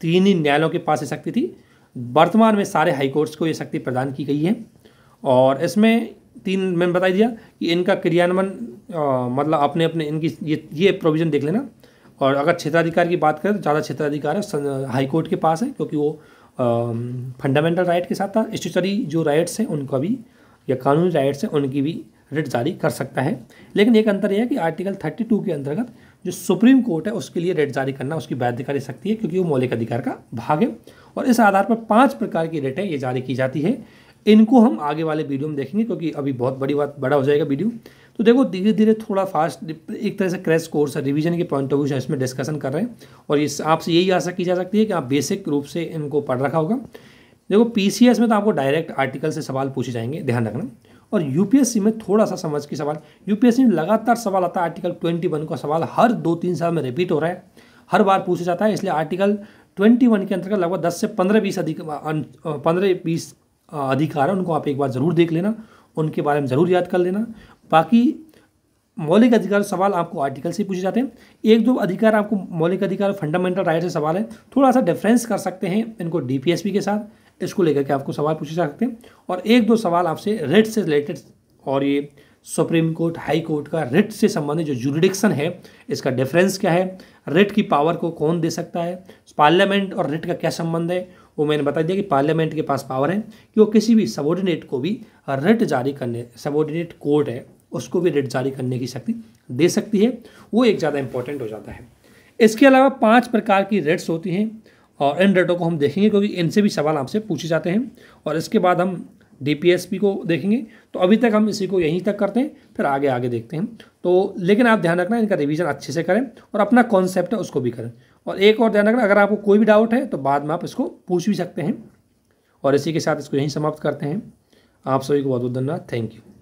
तीन ही न्यायालयों के पास ये शक्ति थी वर्तमान में सारे हाई कोर्ट्स को ये शक्ति प्रदान की गई है और इसमें तीन मैंने बता दिया कि इनका क्रियान्वयन मतलब अपने अपने इनकी ये ये प्रोविज़न देख लेना और अगर क्षेत्राधिकार की बात करें तो ज़्यादा क्षेत्राधिकार है हाईकोर्ट के पास है क्योंकि वो फंडामेंटल राइट के साथ साथ स्टेचरी जो राइट्स हैं उनका भी या कानूनी राइट्स हैं उनकी भी रिट जारी कर सकता है लेकिन एक अंतर यह है कि आर्टिकल 32 के अंतर्गत जो सुप्रीम कोर्ट है उसके लिए रेट जारी करना उसकी बाध्यकारी शक्ति है क्योंकि वो मौलिक अधिकार का भाग है और इस आधार पर पांच प्रकार की रेटें ये जारी की जाती है इनको हम आगे वाले वीडियो में देखेंगे क्योंकि अभी बहुत बड़ी बात बड़ा हो जाएगा वीडियो तो देखो धीरे धीरे थोड़ा फास्ट एक तरह से क्रैश कोर्स है रिवीजन के पॉइंट ऑफ व्यू से इसमें डिस्कशन कर रहे हैं और इस आपसे यही आशा की जा सकती है कि आप बेसिक रूप से इनको पढ़ रखा होगा देखो पी में तो आपको डायरेक्ट आर्टिकल से सवाल पूछे जाएंगे ध्यान रखना और यू में थोड़ा सा समझ के सवाल यू में लगातार सवाल आता है आर्टिकल ट्वेंटी वन का सवाल हर दो तीन साल में रिपीट हो रहा है हर बार पूछा जाता है इसलिए आर्टिकल ट्वेंटी वन के अंतर्गत लगभग दस से पंद्रह बीस अधिक अं, अं, पंद्रह बीस अधिकार है उनको आप एक बार ज़रूर देख लेना उनके बारे में ज़रूर याद कर लेना बाकी मौलिक अधिकार सवाल आपको आर्टिकल से पूछे जाते हैं एक दो अधिकार आपको मौलिक अधिकार फंडामेंटल राइट से सवाल है थोड़ा सा डिफरेंस कर सकते हैं इनको डी के साथ इसको लेकर के आपको सवाल पूछे जा सकते हैं और एक दो सवाल आपसे रेट से रिलेटेड और ये सुप्रीम कोर्ट हाई कोर्ट का रेट से संबंधित जो जुरिडिक्शन है इसका डिफरेंस क्या है रेट की पावर को कौन दे सकता है पार्लियामेंट और रेट का क्या संबंध है वो मैंने बता दिया कि पार्लियामेंट के पास पावर है कि वो किसी भी सबॉर्डिनेट को भी रिट जारी करने सबॉर्डिनेट कोर्ट है उसको भी रिट जारी करने की शक्ति दे सकती है वो एक ज़्यादा इंपॉर्टेंट हो जाता है इसके अलावा पाँच प्रकार की रेट्स होती हैं और इन रेटों को हम देखेंगे क्योंकि इनसे भी सवाल आपसे पूछे जाते हैं और इसके बाद हम डीपीएसपी को देखेंगे तो अभी तक हम इसी को यहीं तक करते हैं फिर आगे आगे देखते हैं तो लेकिन आप ध्यान रखना इनका रिवीजन अच्छे से करें और अपना कॉन्सेप्ट है उसको भी करें और एक और ध्यान रखना अगर आपको कोई भी डाउट है तो बाद में आप इसको पूछ भी सकते हैं और इसी के साथ इसको यहीं समाप्त करते हैं आप सभी को बहुत बहुत धन्यवाद थैंक यू